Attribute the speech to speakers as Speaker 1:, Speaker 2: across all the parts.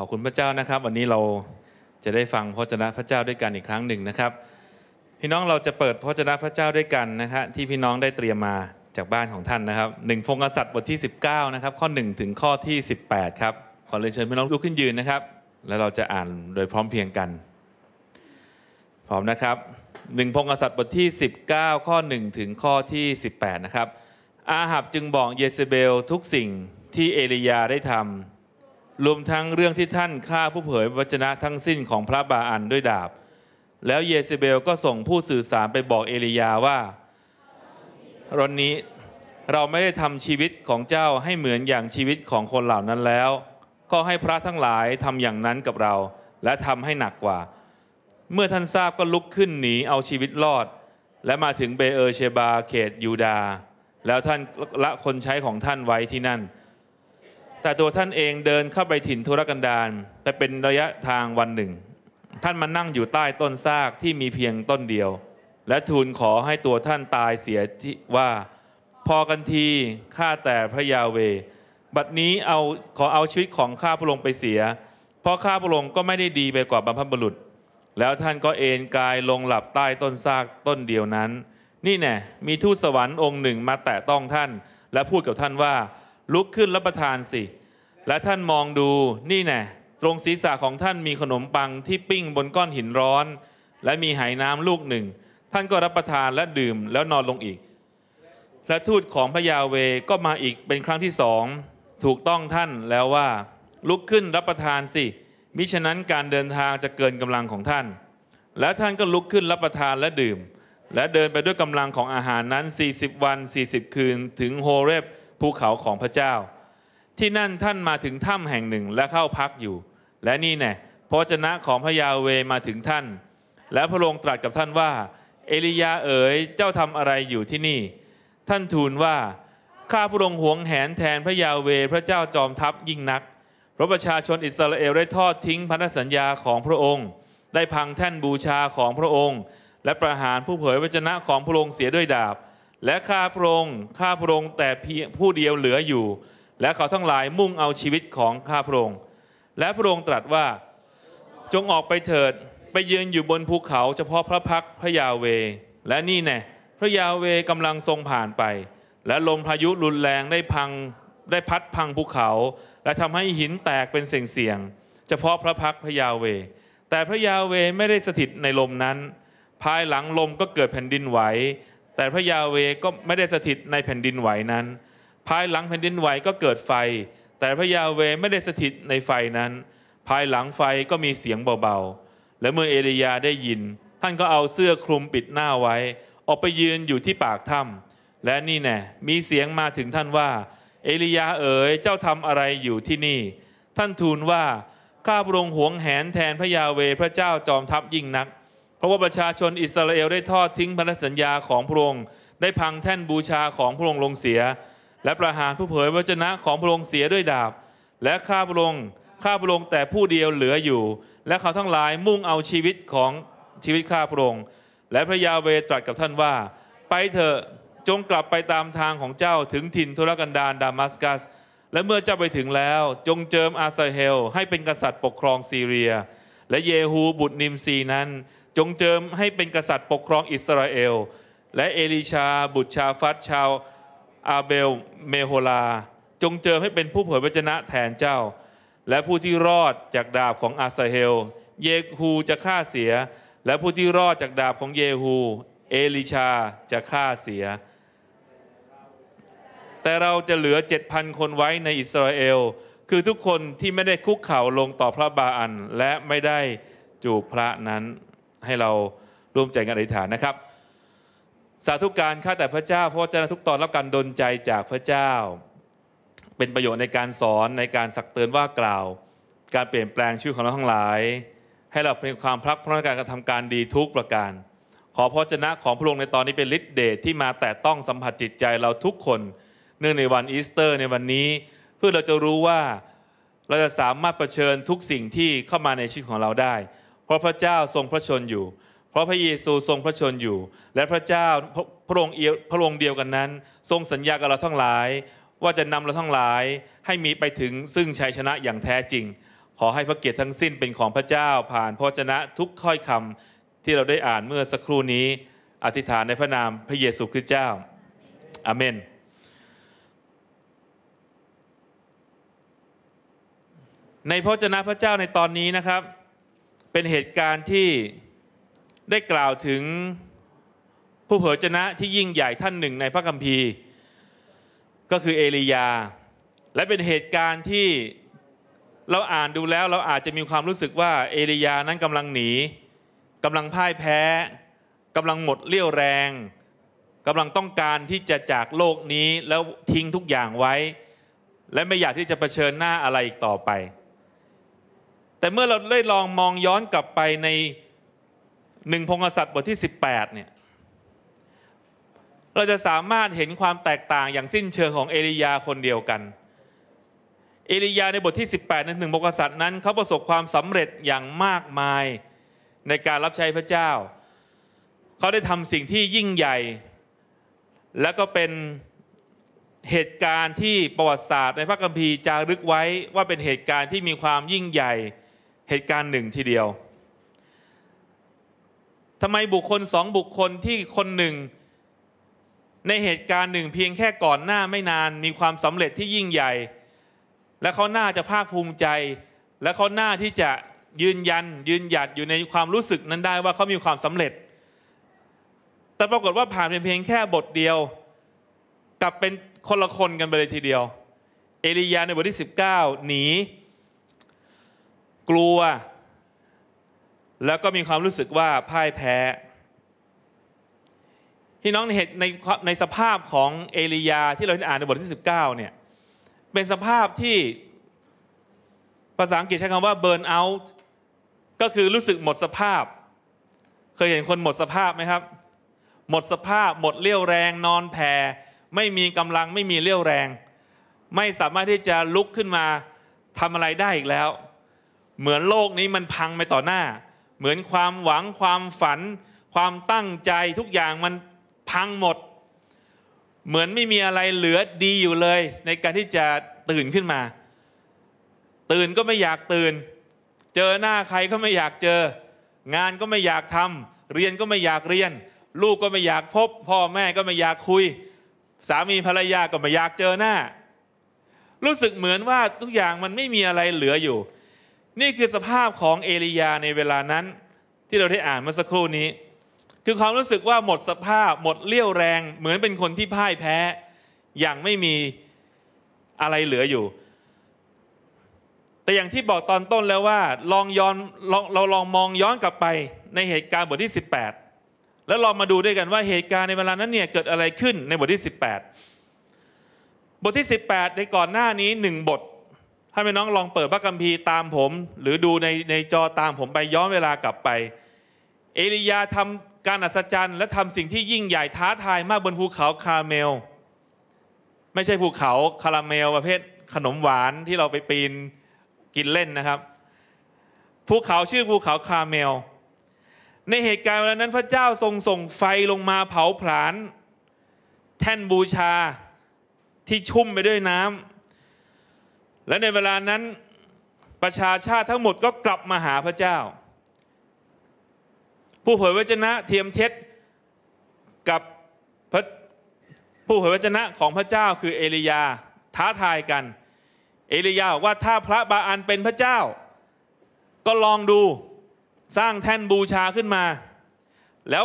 Speaker 1: ขอบคุณพระเจ้านะครับวันนี้เราจะได้ฟังพระเจ้าพระเจ้าด้วยกันอีกครั้งหนึ่งนะครับ พี่น้องเราจะเปิดพระเจ้าพระเจ้าด้วยกันนะับที่พี่น้องได้เตรียมมาจากบ้านของท่านนะครับหนึ่งพงกษัตริย์บทที่ 19นะครับข้อ 1 ถึงข้อที่ 18ครับขอเรียนเชิญพี่น้องลุกขึ้นยืนนะครับ แล้วเราจะอ่านโดยพร้อมเพียงกันพร้อมนะครับหนึ่งพงกษัตริย์บทที่ 19 ข้อ 1 ถึงข้อที่ 18นะครับอาหับจึงบอกเยเซเบลทุกสิ่งที่เอลียาได้ทำรวมทั้งเรื่องที่ท่านฆ่าผู้เผยวจนะทั้งสิ้นของพระบาอันด้วยดาบ แล้วเยซิเบลก็ส่งผู้สื่อสารไปบอกเอลียาว่ารนนี้เราไม่ได้ทำชีวิตของเจ้าให้เหมือนอย่างชีวิตของคนเหล่านั้นแล้ว ก็ให้พระทั้งหลายทำอย่างนั้นกับเรา และทำให้หนักกว่า เมื่อท่านทราบก็ลุกขึ้นหนีเอาชีวิตรอด และมาถึงเบเอเชบาเขตยูดาแล้วท่านละคนใช้ของท่านไว้ที่นั่นแต่ตัวท่านเองเดินเข้าไปถิ่นธุรกันดารแต่เป็นระยะทางวันหนึ่ง ท่านมานั่งอยู่ใต้ต้นซากที่มีเพียงต้นเดียว และทูลขอให้ตัวท่านตายเสียที่ว่า พอกันทีข้าแต่พระยาเวบัดนี้เอาขอเอาชีวิตของข้าพระองค์ไปเสีย เพราะข้าพระองค์ก็ไม่ได้ดีไปกว่าบรรพบุรุษ แล้วท่านก็เอนกายลงหลับใต้ต้นซากต้นเดียวนั้น นี่แน่มีทูตสวรรค์องค์หนึ่งมาแตะต้องท่านและพูดกับท่านว่าลุกขึ้นรับประทานสิ และท่านมองดูนี่แน่ตรงศีรษะของท่านมีขนมปังที่ปิ้งบนก้อนหินร้อน และมีไหน้ำลูกหนึ่ง ท่านก็รับประทานและดื่มแล้วนอนลงอีก และทูตของพระยาเวก็มาอีกเป็นครั้งที่สองถูกต้องท่านแล้วว่า ลุกขึ้นรับประทานสิ มิฉะนั้นการเดินทางจะเกินกำลังของท่าน และท่านก็ลุกขึ้นรับประทานและดื่ม และเดินไปด้วยกำลังของอาหารนั้น 40 วัน 40 คืน ถึงโฮเรบภูเขาของพระเจ้า ที่นั่นท่านมาถึงถ้ำแห่งหนึ่งและเข้าพักอยู่ และนี่แน่พระเจนะของพระยาเวมาถึงท่าน และพระองค์ตรัสกับท่านว่า เอลียาเอ๋ยเจ้าทำอะไรอยู่ที่นี่ ท่านทูลว่า ข้าพระองค์หวงแหนแทนพระยาเวพระเจ้าจอมทัพยิ่งนักเพราะประชาชนอิสราเอลได้ทอดทิ้งพันธสัญญาของพระองค์ ได้พังแท่นบูชาของพระองค์ และประหารผู้เผยวจนะของพระองค์เสียด้วยดาบและข้าพระองค์ข้าพระองค์แต่เพียงผู้เดียวเหลืออยู่ และเขาทั้งหลายมุ่งเอาชีวิตของข้าพระองค์และพระองค์ตรัสว่า จงออกไปเถิดไปยืนอยู่บนภูเขาเฉพาะพระพักพระยาเว และนี่แน่พระยาเวกำลังทรงผ่านไป และลมพายุรุนแรง ได้พังได้พัดพังภูเขา และทำให้หินแตกเป็นเสียงเสียงเฉพาะพระพักพระยาเว แต่พระยาเวไม่ได้สถิตในลมนั้น ภายหลังลมก็เกิดแผ่นดินไหวแต่พระยาเวก็ไม่ได้สถิตในแผ่นดินไหวนั้น ภายหลังแผ่นดินไหวก็เกิดไฟ แต่พระยาเวไม่ได้สถิตในไฟนั้น ภายหลังไฟก็มีเสียงเบาๆและเมื่อเอลียาได้ยิน ท่านก็เอาเสื้อคลุมปิดหน้าไว้ ออกไปยืนอยู่ที่ปากถ้ำและนี่แน่มีเสียงมาถึงท่านว่า เอลียาเอ๋ยเจ้าทำอะไรอยู่ที่นี่ ท่านทูลว่าข้าพระองค์หวงแหนแทนพระยาเวพระเจ้าจอมทัพยิ่งนักเพราะว่าประชาชนอิสราเอลได้ทอดทิ้งพันธสัญญาของพระองค์ ได้พังแท่นบูชาของพระองค์ลงเสีย และประหารผู้เผยวจนะของพระองค์เสียด้วยดาบ และฆ่าพระองค์ ฆ่าพระองค์แต่ผู้เดียวเหลืออยู่ และเขาทั้งหลายมุ่งเอาชีวิตของชีวิตฆ่าพระองค์ และพระยาเวตรัสกับท่านว่า ไปเถอะ จงกลับไปตามทางของเจ้าถึงถิ่นทุรกันดารดามัสกัส และเมื่อเจ้าไปถึงแล้ว จงเจิมอาซาเฮล ให้เป็นกษัตริย์ปกครองซีเรีย และเยฮูบุตรนิมซีนั้นจงเจิมให้เป็นกษัตริย์ปกครองอิสราเอลและเอลิชาบุตรชาฟัดชาว อาเบลเมโฮลา จงเจิมให้เป็นผู้เผยพระชนะแทนเจ้า และผู้ที่รอดจากดาบของอาซาเฮล เยฮูจะฆ่าเสีย และผู้ที่รอดจากดาบของเยฮูเอลิชาจะฆ่าเสีย แต่เราจะเหลือเจ็ดพันคนไว้ในอิสราเอลคือทุกคนที่ไม่ได้คุกเข่าลงต่อพระบาอันและไม่ได้จูบพระนั้นให้เราร่วมใจกันอธิษฐานนะครับ สาธุการข้าแต่พระเจ้าพระเจ้าทุกตอนรับการดลใจจากพระเจ้า เป็นประโยชน์ในการสอนในการสักเตือนว่ากล่าว การเปลี่ยนแปลงชื่อของเราทั้งหลาย ให้เราเป็นความพลักพร้อมการกระทำการดีทุกประการขอพระเจ้าของพระองค์ในตอนนี้เป็นฤทธิเดชที่มาแต่ต้องสัมผัสจิตใจเราทุกคน เนื่องในวันอีสเตอร์ ในวันนี้ เพื่อเราจะรู้ว่าเราจะสามารถรเผชิญทุกสิ่งที่เข้ามาในชีวิตของเราได้เพราะพระเจ้าทรงพระชนอยู่ เพราะพระเยซูทรงพระชนอยู่ และพระเจ้าพระองค์เพระองค์เดียวกันนั้น ทรงสัญญากับเราทั้งหลาย ว่าจะนำเราทั้งหลายให้มีไปถึงซึ่งชัยชนะอย่างแท้จริง ขอให้พระเกียรติทั้งสิ้นเป็นของพระเจ้าผ่านพระชนะทุกข้อยคำที่เราได้อ่านเมื่อสักครู่นี้ อธิษฐานในพระนามพระเยซูคริสต์เจ้าอาเมน ในพระเจ้าพระเจ้าในตอนนี้นะครับเป็นเหตุการณ์ที่ได้กล่าวถึงผู้เผยชนะที่ยิ่งใหญ่ท่านหนึ่งในพระคัมภีร์ ก็คือเอลียา และเป็นเหตุการณ์ที่เราอ่านดูแล้ว เราอาจจะมีความรู้สึกว่าเอลียานั้นกำลังหนีกำลังพ่ายแพ้กำลังหมดเรี่ยวแรงกำลังต้องการที่จะจากโลกนี้แล้วทิ้งทุกอย่างไว้ และไม่อยากที่จะะเผชิญหน้าอะไรอีกต่อไปแต่เมื่อเราได้ลองมองย้อนกลับไปในหนึ่งพงศษบทที่ 18เนี่ยเราจะสามารถเห็นความแตกต่างอย่างสิ้นเชิงของเอลียาคนเดียวกัน เอลียาในบทที่ 18ในหนึ่งพงศษนั้นเขาประสบความสำเร็จอย่างมากมายในการรับใช้พระเจ้า เขาได้ทำสิ่งที่ยิ่งใหญ่ และก็เป็นเหตุการณ์ที่ประวัติศาสตร์ ในพระคัมภีร์จารึกไว้ว่าเป็นเหตุการณ์ที่มีความยิ่งใหญ่เหตุการณ์หนึ่งทีเดียว ทำไมบุคคลสองบุคคลที่คนหนึ่ง ในเหตุการณ์หนึ่งเพียงแค่ก่อนหน้าไม่นานมีความสำเร็จที่ยิ่งใหญ่ และเขาน่าจะภาคภูมิใจ และเขาน่าที่จะยืนยันยืนหยัดอยู่ในความรู้สึกนั้นได้ว่าเขามีความสำเร็จ แต่ปรากฏว่าผ่านเพียงแค่บทเดียว กลับเป็นคนละคนกันไปเลยทีเดียว เอลียาในบทที่ 19หนีกลัว แล้วก็มีความรู้สึกว่าพ่ายแพ้ ที่น้องเห็นในในสภาพของ เอลียาที่เราได้อ่านในบทที่ 19เนี่ยเป็นสภาพที่ภาษาอังกฤษใช้คำว่า burn out ก็คือรู้สึกหมดสภาพ เคยเห็นคนหมดสภาพไหมครับ หมดสภาพหมดเรี่ยวแรง นอนแผ่ไม่มีกำลังไม่มีเรี่ยวแรง ไม่สามารถที่จะลุกขึ้นมาทำอะไรได้อีกแล้วเหมือนโลกนี้มันพังไปต่อหน้า เหมือนความหวังความฝัน ความตั้งใจทุกอย่างมันพังหมด เหมือนไม่มีอะไรเหลือดีอยู่เลยในการที่จะตื่นขึ้นมา ตื่นก็ไม่อยากตื่น เจอหน้าใครก็ไม่อยากเจอ งานก็ไม่อยากทำ เรียนก็ไม่อยากเรียน ลูกก็ไม่อยากพบ พ่อแม่ก็ไม่อยากคุย สามีภรรยาก็ไม่อยากเจอหน้า รู้สึกเหมือนว่าทุกอย่างมันไม่มีอะไรเหลืออยู่นี่คือสภาพของเอลียาในเวลานั้นที่เราได้อ่านเมื่อสักครู่นี้ คือความรู้สึกว่าหมดสภาพหมดเลี้ยวแรงเหมือนเป็นคนที่พ่ายแพ้อย่างไม่มีอะไรเหลืออยู่ แต่อย่างที่บอกตอนต้นแล้วว่าลองย้อนเราลองมองย้อนกลับไปในเหตุการณ์บทที่ 18 แล้วลองมาดูด้วยกันว่าเหตุการณ์ในเวลานั้นเนี่ยเกิดอะไรขึ้นในบทที่ 18 บทที่ 18ในก่อนหน้านี้หนึ่งบทถ้าพี่น้องลองเปิดพระคัมภีร์ตามผมหรือดูในในจอตามผมไปย้อนเวลากลับไป เอลียาทำการอัศจรรย์และทำสิ่งที่ยิ่งใหญ่ท้าทายมากบนภูเขาคาเมล ไม่ใช่ภูเขาคาราเมลประเภทขนมหวานที่เราไปปีนกินเล่นนะครับภูเขาชื่อภูเขาคาเมล ในเหตุการณ์วันนั้นพระเจ้าทรงส่งไฟลงมาเผาผลาญแท่นบูชาที่ชุ่มไปด้วยน้ำและในเวลานั้นประชาชาติทั้งหมดก็กลับมาหาพระเจ้า ผู้เผยวจนะเทียมเท็จกับผู้เผยวจนะของพระเจ้าคือเอลียาท้าทายกัน เอลียาบอกว่าถ้าพระบาอันเป็นพระเจ้า ก็ลองดูสร้างแท่นบูชาขึ้นมา แล้ว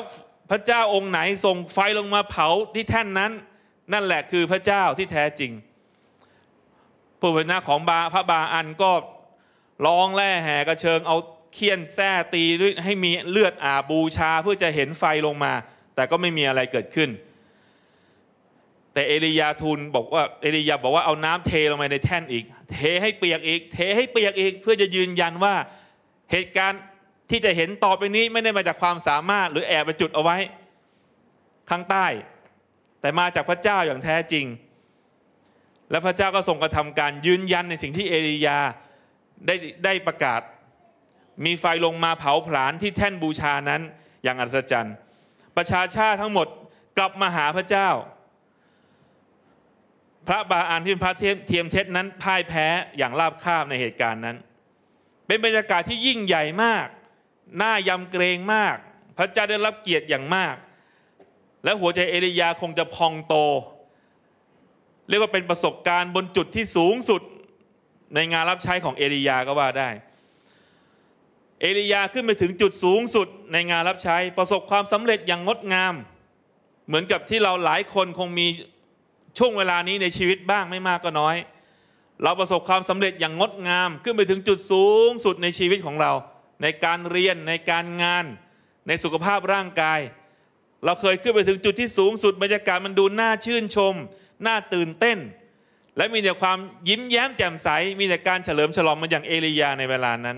Speaker 1: พระเจ้าองค์ไหนส่งไฟลงมาเผาที่แท่นนั้นนั่นแหละคือพระเจ้าที่แท้จริงผู้เป็นน้าของบาพระบาอันก็ร้องแล่แห่กระเชิงเอาเคี่ยนแท้ตีให้มีเลือดอาบูชาเพื่อจะเห็นไฟลงมา แต่ก็ไม่มีอะไรเกิดขึ้น แต่เอลียาทูลบอกว่าเอลียาบอกว่าเอาน้ำเทลงมาในแท่นอีก เทให้เปียกอีกเทให้เปียกอีกเพื่อจะยืนยันว่าเหตุการณ์ที่จะเห็นต่อไปนี้ไม่ได้มาจากความสามารถหรือแอบไปจุดเอาไว้ข้างใต้ แต่มาจากพระเจ้าอย่างแท้จริงและพระเจ้าก็ทรงกระทำการยืนยันในสิ่งที่เอลียาได้ได้ประกาศ มีไฟลงมาเผาผลาญที่แท่นบูชานั้นอย่างอัศจรรย์ ประชาชาติทั้งหมดกลับมาหาพระเจ้า พระบาอานที่พระเทียมเท็จนั้นพ่ายแพ้อย่างราบคาบในเหตุการณ์นั้น เป็นบรรยากาศที่ยิ่งใหญ่มาก น่ายำเกรงมาก พระเจ้าได้รับเกียรติอย่างมาก และหัวใจเอลียาคงจะพองโตเรียกว่าเป็นประสบการณ์บนจุดที่สูงสุดในงานรับใช้ของเอลียาก็ว่าได้ เอลียาขึ้นไปถึงจุดสูงสุด ในงานรับใช้ ประสบความสำเร็จอย่างงดงาม เหมือนกับที่เราหลายคนคงมีช่วงเวลานี้ในชีวิตบ้างไม่มากก็น้อย เราประสบความสำเร็จอย่างงดงาม ขึ้นไปถึงจุดสูงสุดในชีวิตของเรา ในการเรียนในการงานในสุขภาพร่างกาย เราเคยขึ้นไปถึงจุดที่สูงสุดบรรยากาศมันดูน่าชื่นชมน่าตื่นเต้น และมีแต่ความยิ้มแย้มแจ่มใสมีแต่การเฉลิมฉลองมันอย่างเอลียาในเวลานั้น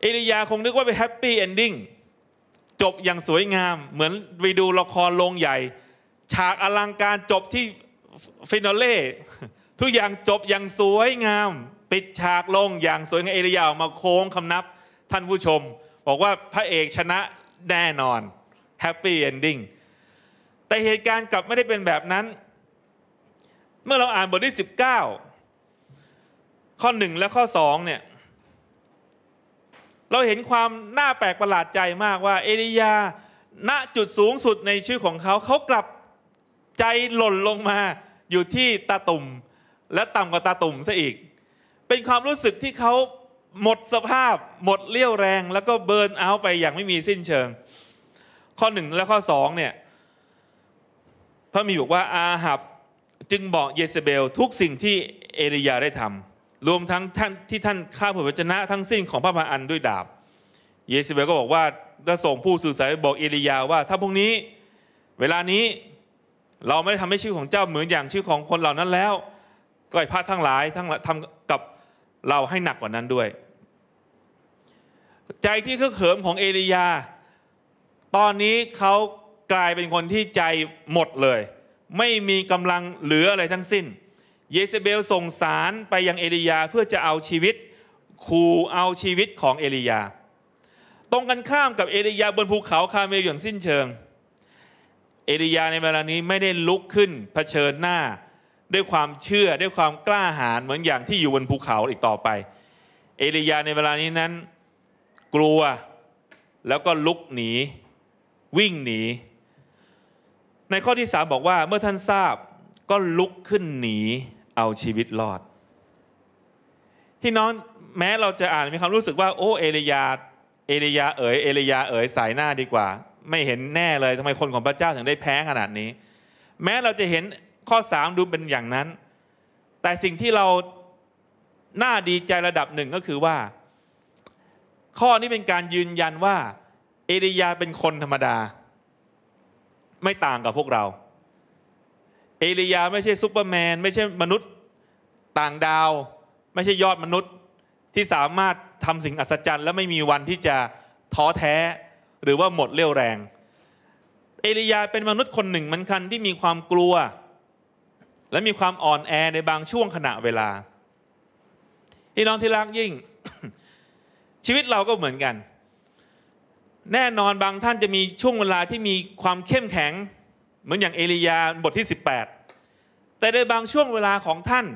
Speaker 1: เอลียาคงนึกว่าเป็นแฮปปี้เอนดิ้งจบอย่างสวยงาม เหมือนไปดูละครโรงใหญ่ ฉากอลังการจบที่ฟินาเล่ทุกอย่างจบอย่างสวยงามปิดฉากลงอย่างสวยงามเอลียาออกมาโค้งคำนับท่านผู้ชม บอกว่าพระเอกชนะแน่นอนแฮปปี้เอนดิ้งแต่เหตุการณ์กลับไม่ได้เป็นแบบนั้น เมื่อเราอ่านบทที่ 19 ข้อ 1 และข้อ2เนี่ย เราเห็นความน่าแปลกประหลาดใจมากว่าเอลียาณจุดสูงสุดในชื่อของเขาเขากลับใจหล่นลงมาอยู่ที่ตาตุ่มและต่ำกว่าตาตุ่มซะอีก เป็นความรู้สึกที่เขาหมดสภาพ หมดเลี้ยวแรง แล้วก็เบิร์นเอาไปอย่างไม่มีสิ้นเชิง ข้อหนึ่งและข้อสองเนี่ยพระมีบอกว่าอาหับจึงบอกเยเซเบลทุกสิ่งที่เอลียาได้ทำรวมทั้งท่านที่ท่านฆ่าผู้วจนะ ทั้งสิ้นของพระมาอันด้วยดาบ เยเซเบลก็บอกว่าจะส่งผู้สื่อสารบอกเอลียาว่าถ้าพรุ่งนี้เวลานี้เราไม่ได้ทำให้ชื่อของเจ้าเหมือนอย่างชื่อของคนเหล่านั้นแล้วก็ไอ้พระทั้งหลายทั้งทำกับเราให้หนักกว่านั้นด้วย ใจที่เครื่อเขิมของเอลียา ตอนนี้เขากลายเป็นคนที่ใจหมดเลย ไม่มีกำลังเหลืออะไรทั้งสิ้น เยซเบลส่งสารไปยังเอลียาเพื่อจะเอาชีวิต ขู่เอาชีวิตของเอลียา ตรงกันข้ามกับเอลียาบนภูเขาคาเมลหย่นสิ้นเชิง เอลียาในเวลานี้ไม่ได้ลุกขึ้นเผชิญหน้า ด้วยความเชื่อด้วยความกล้าหาญเหมือนอย่างที่อยู่บนภูเขาอีกต่อไป เอลียาในเวลานี้นั้น กลัวแล้วก็ลุกหนี วิ่งหนีในข้อที่สามบอกว่าเมื่อท่านทราบก็ลุกขึ้นหนีเอาชีวิตรอดพี่น้องแม้เราจะอ่านมีความรู้สึกว่าโอ้เอลียา เอลียาเอ๋ยเอลียาเอ๋ย สายหน้าดีกว่า ไม่เห็นแน่เลยทำไมคนของพระเจ้าถึงได้แพ้ขนาดนี้ แม้เราจะเห็นข้อสามดูเป็นอย่างนั้น แต่สิ่งที่เราหน้าดีใจระดับหนึ่งก็คือว่า ข้อนี้เป็นการยืนยันว่าเอลียาเป็นคนธรรมดาไม่ต่างกับพวกเราเอลียาไม่ใช่ซูเปอร์แมน ไม่ใช่มนุษย์ต่างดาว ไม่ใช่ยอดมนุษย์ที่สามารถทำสิ่งอัศจรรย์ และไม่มีวันที่จะท้อแท้หรือว่าหมดเรี่ยวแรง เอลียาเป็นมนุษย์คนหนึ่งมันคันที่มีความกลัว และมีความอ่อนแอในบางช่วงขณะเวลาพี่น้องที่รักยิ่ง ชีวิตเราก็เหมือนกันแน่นอนบางท่านจะมีช่วงเวลาที่มีความเข้มแข็ง เหมือนอย่างเอลียาบทที่ 18 แต่ในบางช่วงเวลาของท่าน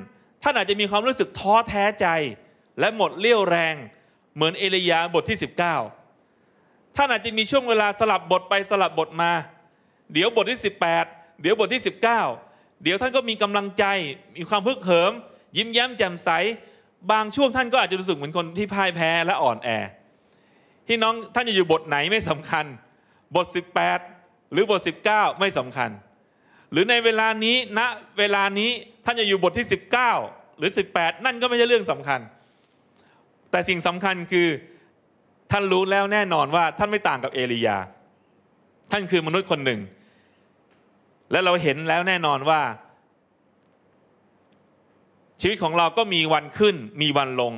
Speaker 1: ท่านอาจจะมีความรู้สึกท้อแท้ใจ และหมดเลี่ยวแรงเหมือนเอลียาบทที่ 19 ท่านอาจจะมีช่วงเวลาสลับบทไปสลับบทมา เดี๋ยวบทที่ 18 เดี๋ยวบทที่ 19 เดี๋ยวท่านก็มีกำลังใจมีความพึกเหิมยิ้มแย้มแจ่มใสบางช่วงท่านก็อาจจะรู้สึกเหมือนคนที่พ่ายแพ้และอ่อนแอพี่น้องท่านจะอยู่บทไหนไม่สำคัญ บท 18 หรือบท 19 ไม่สำคัญ หรือในเวลานี้ณนะเวลานี้ท่านจะอยู่บทที่ 19 หรือ 18 นั่นก็ไม่ใช่เรื่องสำคัญ แต่สิ่งสำคัญคือท่านรู้แล้วแน่นอนว่าท่านไม่ต่างกับเอลียา ท่านคือมนุษย์คนหนึ่ง และเราเห็นแล้วแน่นอนว่า ชีวิตของเราก็มีวันขึ้นมีวันลง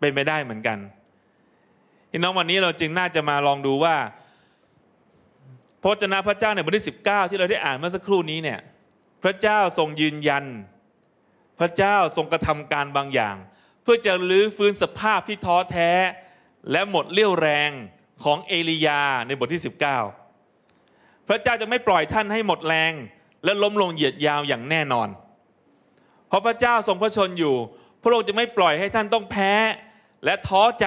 Speaker 1: เป็นไปได้เหมือนกันพี่น้องวันนี้เราจึงน่าจะมาลองดูว่าพระเจ้าพระเจ้าในบทที่ 19 ที่เราได้อ่านเมื่อสักครู่นี้เนี่ยพระเจ้าทรงยืนยัน พระเจ้าทรงกระทำการบางอย่าง เพื่อจะรื้อฟื้นสภาพที่ท้อแท้และหมดเลี่ยวแรงของเอลียาในบทที่ 19 พระเจ้าจะไม่ปล่อยท่านให้หมดแรง และล้มลงเหยียดยาวอย่างแน่นอนเพราะพระเจ้าทรงพระชนอยู่ พระองค์จะไม่ปล่อยให้ท่านต้องแพ้และท้อใจ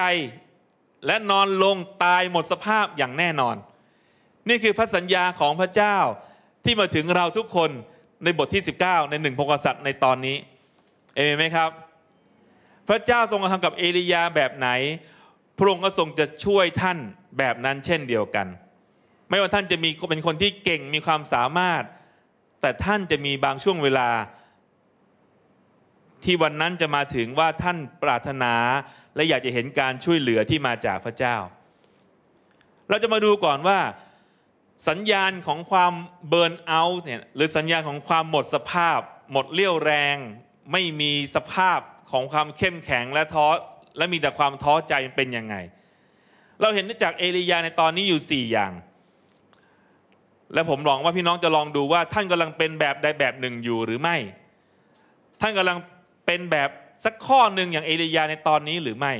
Speaker 1: และนอนลงตายหมดสภาพอย่างแน่นอน นี่คือพระสัญญาของพระเจ้าที่มาถึงเราทุกคนในบทที่ 19 ในหนึ่งพงศษัตร์ในตอนนี้เอเมนไหมครับ พระเจ้าทรงกระทำกับเอลียาแบบไหน พระองค์ก็ทรงจะช่วยท่านแบบนั้นเช่นเดียวกัน ไม่ว่าท่านจะมีเป็นคนที่เก่งมีความสามารถ แต่ท่านจะมีบางช่วงเวลา ที่วันนั้นจะมาถึงว่าท่านปรารถนาและอยากจะเห็นการช่วยเหลือที่มาจากพระเจ้า เราจะมาดูก่อนว่า สัญญาณของความเบิร์นเอาท์เนี่ยหรือสัญญาณของความหมดสภาพ หมดเลี่ยวแรง ไม่มีสภาพของความเข้มแข็งและท้อ และมีแต่ความท้อใจเป็นยังไง เราเห็นได้จากเอลียาในตอนนี้อยู่ 4 อย่าง และผมหวังว่าพี่น้องจะลองดูว่า ท่านกำลังเป็นแบบใดแบบหนึ่งอยู่หรือไม่ ท่านกำลังเป็นแบบสักข้อหนึ่งอย่างเอลียาในตอนนี้หรือไม่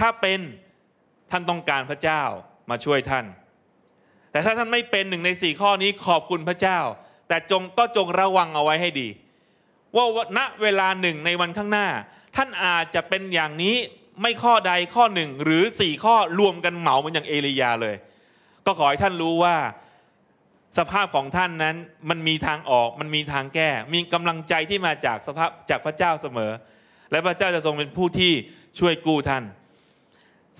Speaker 1: ถ้าเป็นท่านต้องการพระเจ้ามาช่วยท่าน แต่ถ้าท่านไม่เป็นหนึ่งในสี่ข้อนี้ขอบคุณพระเจ้า แต่จงก็จงระวังเอาไว้ให้ดี ว่าณเวลาหนึ่งในวันข้างหน้า ท่านอาจจะเป็นอย่างนี้ไม่ข้อใดข้อหนึ่งหรือสี่ข้อรวมกันเหมาเหมือนอย่างเอลียาเลย ก็ขอให้ท่านรู้ว่า สภาพของท่านนั้นมันมีทางออกมันมีทางแก้มีกำลังใจที่มาจากสภาพจากพระเจ้าเสมอและพระเจ้าจะทรงเป็นผู้ที่ช่วยกู้ท่าน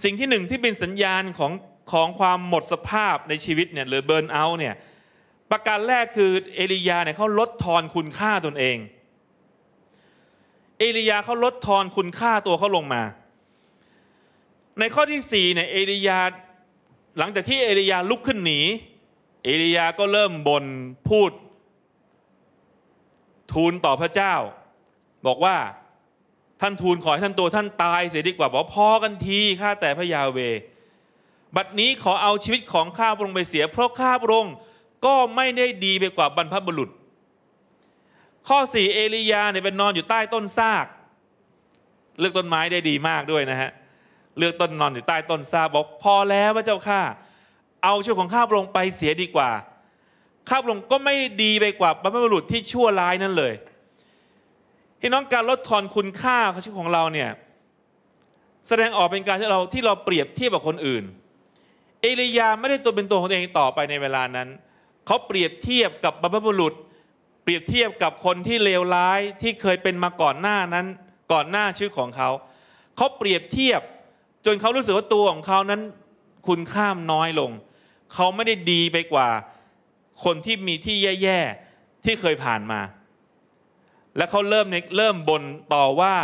Speaker 1: สิ่งที่หนึ่งที่เป็นสัญญาณของของความหมดสภาพในชีวิตเนี่ยหรือเบิร์นเอาท์เนี่ย ประการแรกคือเอลียาเนี่ยเขาลดทอนคุณค่าตนเอง เอลียาเขาลดทอนคุณค่าตัวเขาลงมา ในข้อที่4เนี่ยเอลียาหลังจากที่เอลียาลุกขึ้นหนี เอลียาก็เริ่มบน่นพูด ทูลต่อพระเจ้า บอกว่าท่านทูลขอให้ท่านตัว ท่านตายเสียดีกว่า บอกพอกันทีข้าแต่พระยาเว บัดนี้ขอเอาชีวิตของข้าพระองค์ไปเสีย เพราะข้าพระองค์ก็ไม่ได้ดีไปกว่าบรรพบุรุษ ข้อสี่เอลียาเนี่ยเป็นนอนอยู่ใต้ต้นซาก เลือกต้นไม้ได้ดีมากด้วยนะฮะเลือกต้นนอนอยู่ใต้ต้นซากบอกพอแล้วว่าเจ้าข้าเอาชีวิตของข้าพระองค์ไปเสียดีกว่า ข้าพระองค์ก็ไม่ดีไปกว่าบรรพบุรุษที่ชั่วร้ายนั่นเลยพี่น้องการลดทอนคุณค่าของชีวิตของเราเนี่ย แสดงออกเป็นการที่เราที่เราเปรียบเทียบกับคนอื่น เอลียาไม่ได้ตัวเป็นตัวของตัวเองต่อไปในเวลานั้นเขาเปรียบเทียบกับบรรพบุรุษเปรียบเทียบกับคนที่เลวร้าย ที่เคยเป็นมาก่อนหน้านั้น ก่อนหน้าชื่อของเขาเขาเปรียบเทียบจนเขารู้สึกว่าตัวของเขานั้น คุณค่ามน้อยลงเขาไม่ได้ดีไปกว่า คนที่มีที่แย่ๆที่เคยผ่านมาและเขาเริ่มเริ่มบ่นต่อว่า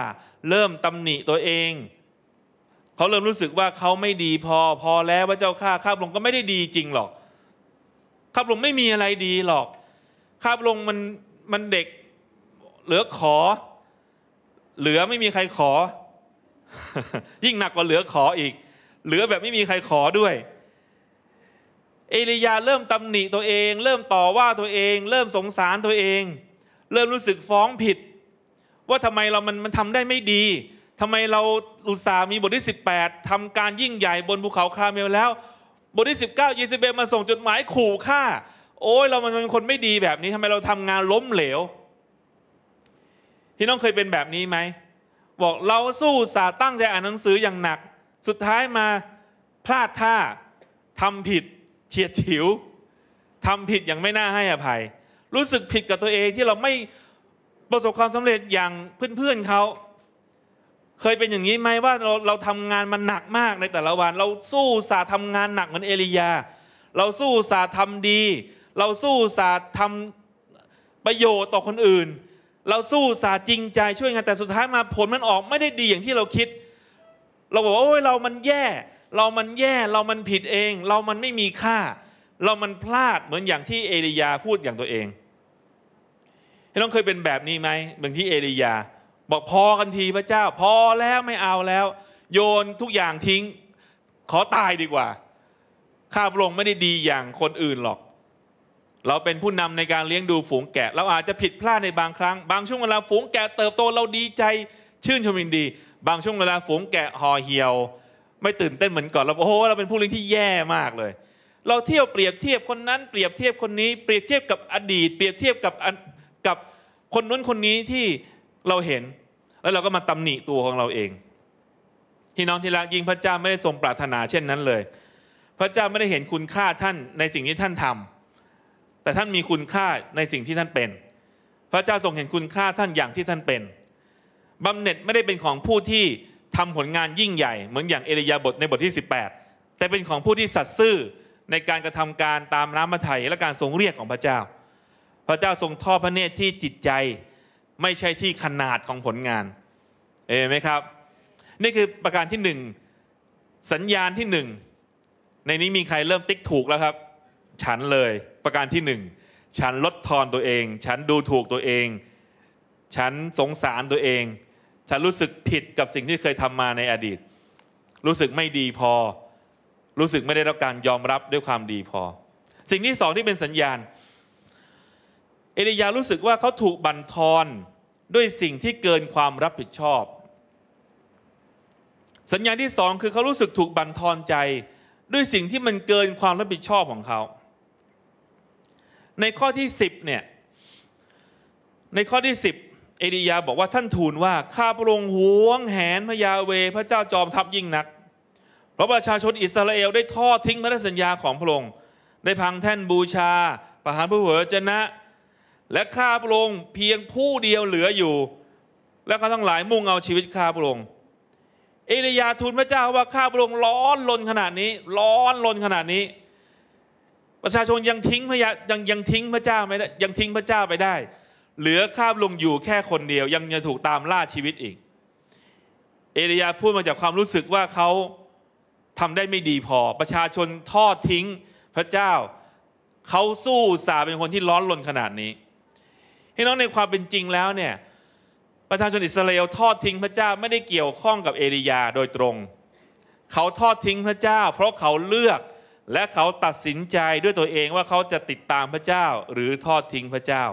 Speaker 1: เริ่มตำหนิตัวเอง เขาเริ่มรู้สึกว่าเขาไม่ดีพอพอแล้วว่าเจ้าข้าข้าพระองค์ก็ไม่ได้ดีจริงหรอก ข้าพระองค์ไม่มีอะไรดีหรอก ข้าพระองค์มันมันเด็กเหลือขอ เหลือไม่มีใครขอ ยิ่งหนักกว่าเหลือขออีก เหลือแบบไม่มีใครขอด้วย เอลียาเริ่มตำหนิตัวเอง เริ่มต่อว่าตัวเอง เริ่มสงสารตัวเองเริ่มรู้สึกฟ้องผิด ว่าทำไมเรามันมันทำได้ไม่ดี ทำไมเรา อุตส่าห์มีบทที่18 ทำการยิ่งใหญ่บนภูเขาคาเมลแล้ว บทที่19เยซเบลมาส่งจดหมายขู่ฆ่าโอ้ยเรามันเป็นคนไม่ดีแบบนี้ทำไมเราทำงานล้มเหลวพี่น้องเคยเป็นแบบนี้ไหมบอกเราสู้สาตั้งใจอ่านหนังสืออย่างหนัก สุดท้ายมาพลาดท่าทำผิด เฉียดฉิวทำผิดอย่างไม่น่าให้อภัยรู้สึกผิดกับตัวเองที่เราไม่ประสบความสำเร็จอย่างเพื่อนๆเขา เคยเป็นอย่างนี้ไหมว่าเราเราทำงานมันหนักมากในแต่ละวัน เราสู้สาทำงานหนักเหมือนเอลียา เราสู้สาทำดี เราสู้สาทำประโยชน์ต่อคนอื่น เราสู้สาจริงใจช่วยงานแต่สุดท้ายมาผลมันออกไม่ได้ดีอย่างที่เราคิด เราบอกว่าโอ้ยเรา มันแย่ เรามันแย่เรามันผิดเอง เรามันไม่มีค่า เรามันพลาดเหมือนอย่างที่เอลียาพูดอย่างตัวเองพี่น้องเคยเป็นแบบนี้ไหมบางที่เอลียา บอกพอกันทีพระเจ้าพอแล้วไม่เอาแล้ว โยนทุกอย่างทิ้งขอตายดีกว่า ข้าพระองค์ไม่ได้ดีอย่างคนอื่นหรอก เราเป็นผู้นำในการเลี้ยงดูฝูงแกะ เราอาจจะผิดพลาดในบางครั้ง บางช่วงเวลาฝูงแกะเติบโตเราดีใจ ชื่นชมยินดี บางช่วงเวลาฝูงแกะห่อเหี่ยว ไม่ตื่นเต้นเหมือนก่อนเราโอ้โหเราเป็นผู้เลี้ยงที่แย่มากเลย เราเที่ยวเปรียบเทียบคนนั้นเปรียบเทียบคนนี้เปรียบเทียบกับอดีตเปรียบเทียบกับกับคนนู้นคนนี้ที่เราเห็นแล้วเราก็มาตำหนิตัวของเราเองพี่น้องที่รักยิ่งพระเจ้าไม่ได้ทรงปรารถนาเช่นนั้นเลย พระเจ้าไม่ได้เห็นคุณค่าท่านในสิ่งที่ท่านทำ แต่ท่านมีคุณค่าในสิ่งที่ท่านเป็น พระเจ้าทรงเห็นคุณค่าท่านอย่างที่ท่านเป็น บำเหน็จไม่ได้เป็นของผู้ที่ทำผลงานยิ่งใหญ่ เหมือนอย่างเอรียาบทในบทที่ 18 แต่เป็นของผู้ที่สัตย์ซื่อในการกระทำการตามน้ำพระทัยและการทรงเรียกของพระเจ้าระเจ้าทรงทอดพระเนตรที่จิตใจไม่ใช่ที่ขนาดของผลงาน เอเมนไหมครับ นี่คือประการที่หนึ่งสัญญาณที่หนึ่งในนี้มีใครเริ่มติ๊กถูกแล้ว ครับ ฉันเลย ประการที่หนึ่ง ฉันลดทอนตัวเอง ฉันดูถูกตัวเอง ฉันสงสารตัวเอง ฉันรู้สึกผิดกับสิ่งที่เคยทำมาในอดีต รู้สึกไม่ดีพอ รู้สึกไม่ได้รับการยอมรับด้วยความดีพอ สิ่งที่สองที่เป็นสัญญาณเอลียารู้สึกว่าเขาถูกบั่นทอนด้วยสิ่งที่เกินความรับผิดชอบ สัญญาณที่สองคือเขารู้สึกถูกบั่นทอนใจด้วยสิ่งที่มันเกินความรับผิดชอบของเขา ในข้อที่ 10เนี่ย ในข้อที่ 10 เอลียาบอกว่าท่านทูลว่าข้าพระองค์หวง แหนพระยาเวพระเจ้าจอมทัพยิ่งนัก เพราะประชาชนอิสราเอลได้ทอดทิ้งพันธสัญญาของพระองค์ได้พังแท่นบูชา ประหารผู้เผยจนะและข้าพระองค์เพียงผู้เดียวเหลืออยู่ และเขาทั้งหลายมุ่งเอาชีวิตข้าพระองค์เอลียาทูลพระเจ้าว่าข้าพระองค์ร้อนลนขนาดนี้ ร้อนลนขนาดนี้ ประชาชนยังทิ้งพระยายังยังทิ้งพระเจ้าไม่ได้ยังทิ้งพระเจ้าไปได้ เหลือข้าพลงอยู่แค่คนเดียว ยังจะถูกตามล่าชีวิตอีก เอลียาพูดมาจากความรู้สึกว่าเขาทำได้ไม่ดีพอ ประชาชนทอดทิ้งพระเจ้าเขาสู้สาเป็นคนที่ร้อนลนขนาดนี้พี่น้องในความเป็นจริงแล้วเนี่ยประชาชนอิสราเอลทอดทิ้งพระเจ้าไม่ได้เกี่ยวข้องกับเอลียาโดยตรง เขาทอดทิ้งพระเจ้าเพราะเขาเลือกและเขาตัดสินใจด้วยตัวเองว่าเขาจะติดตามพระเจ้าหรือทอดทิ้งพระเจ้า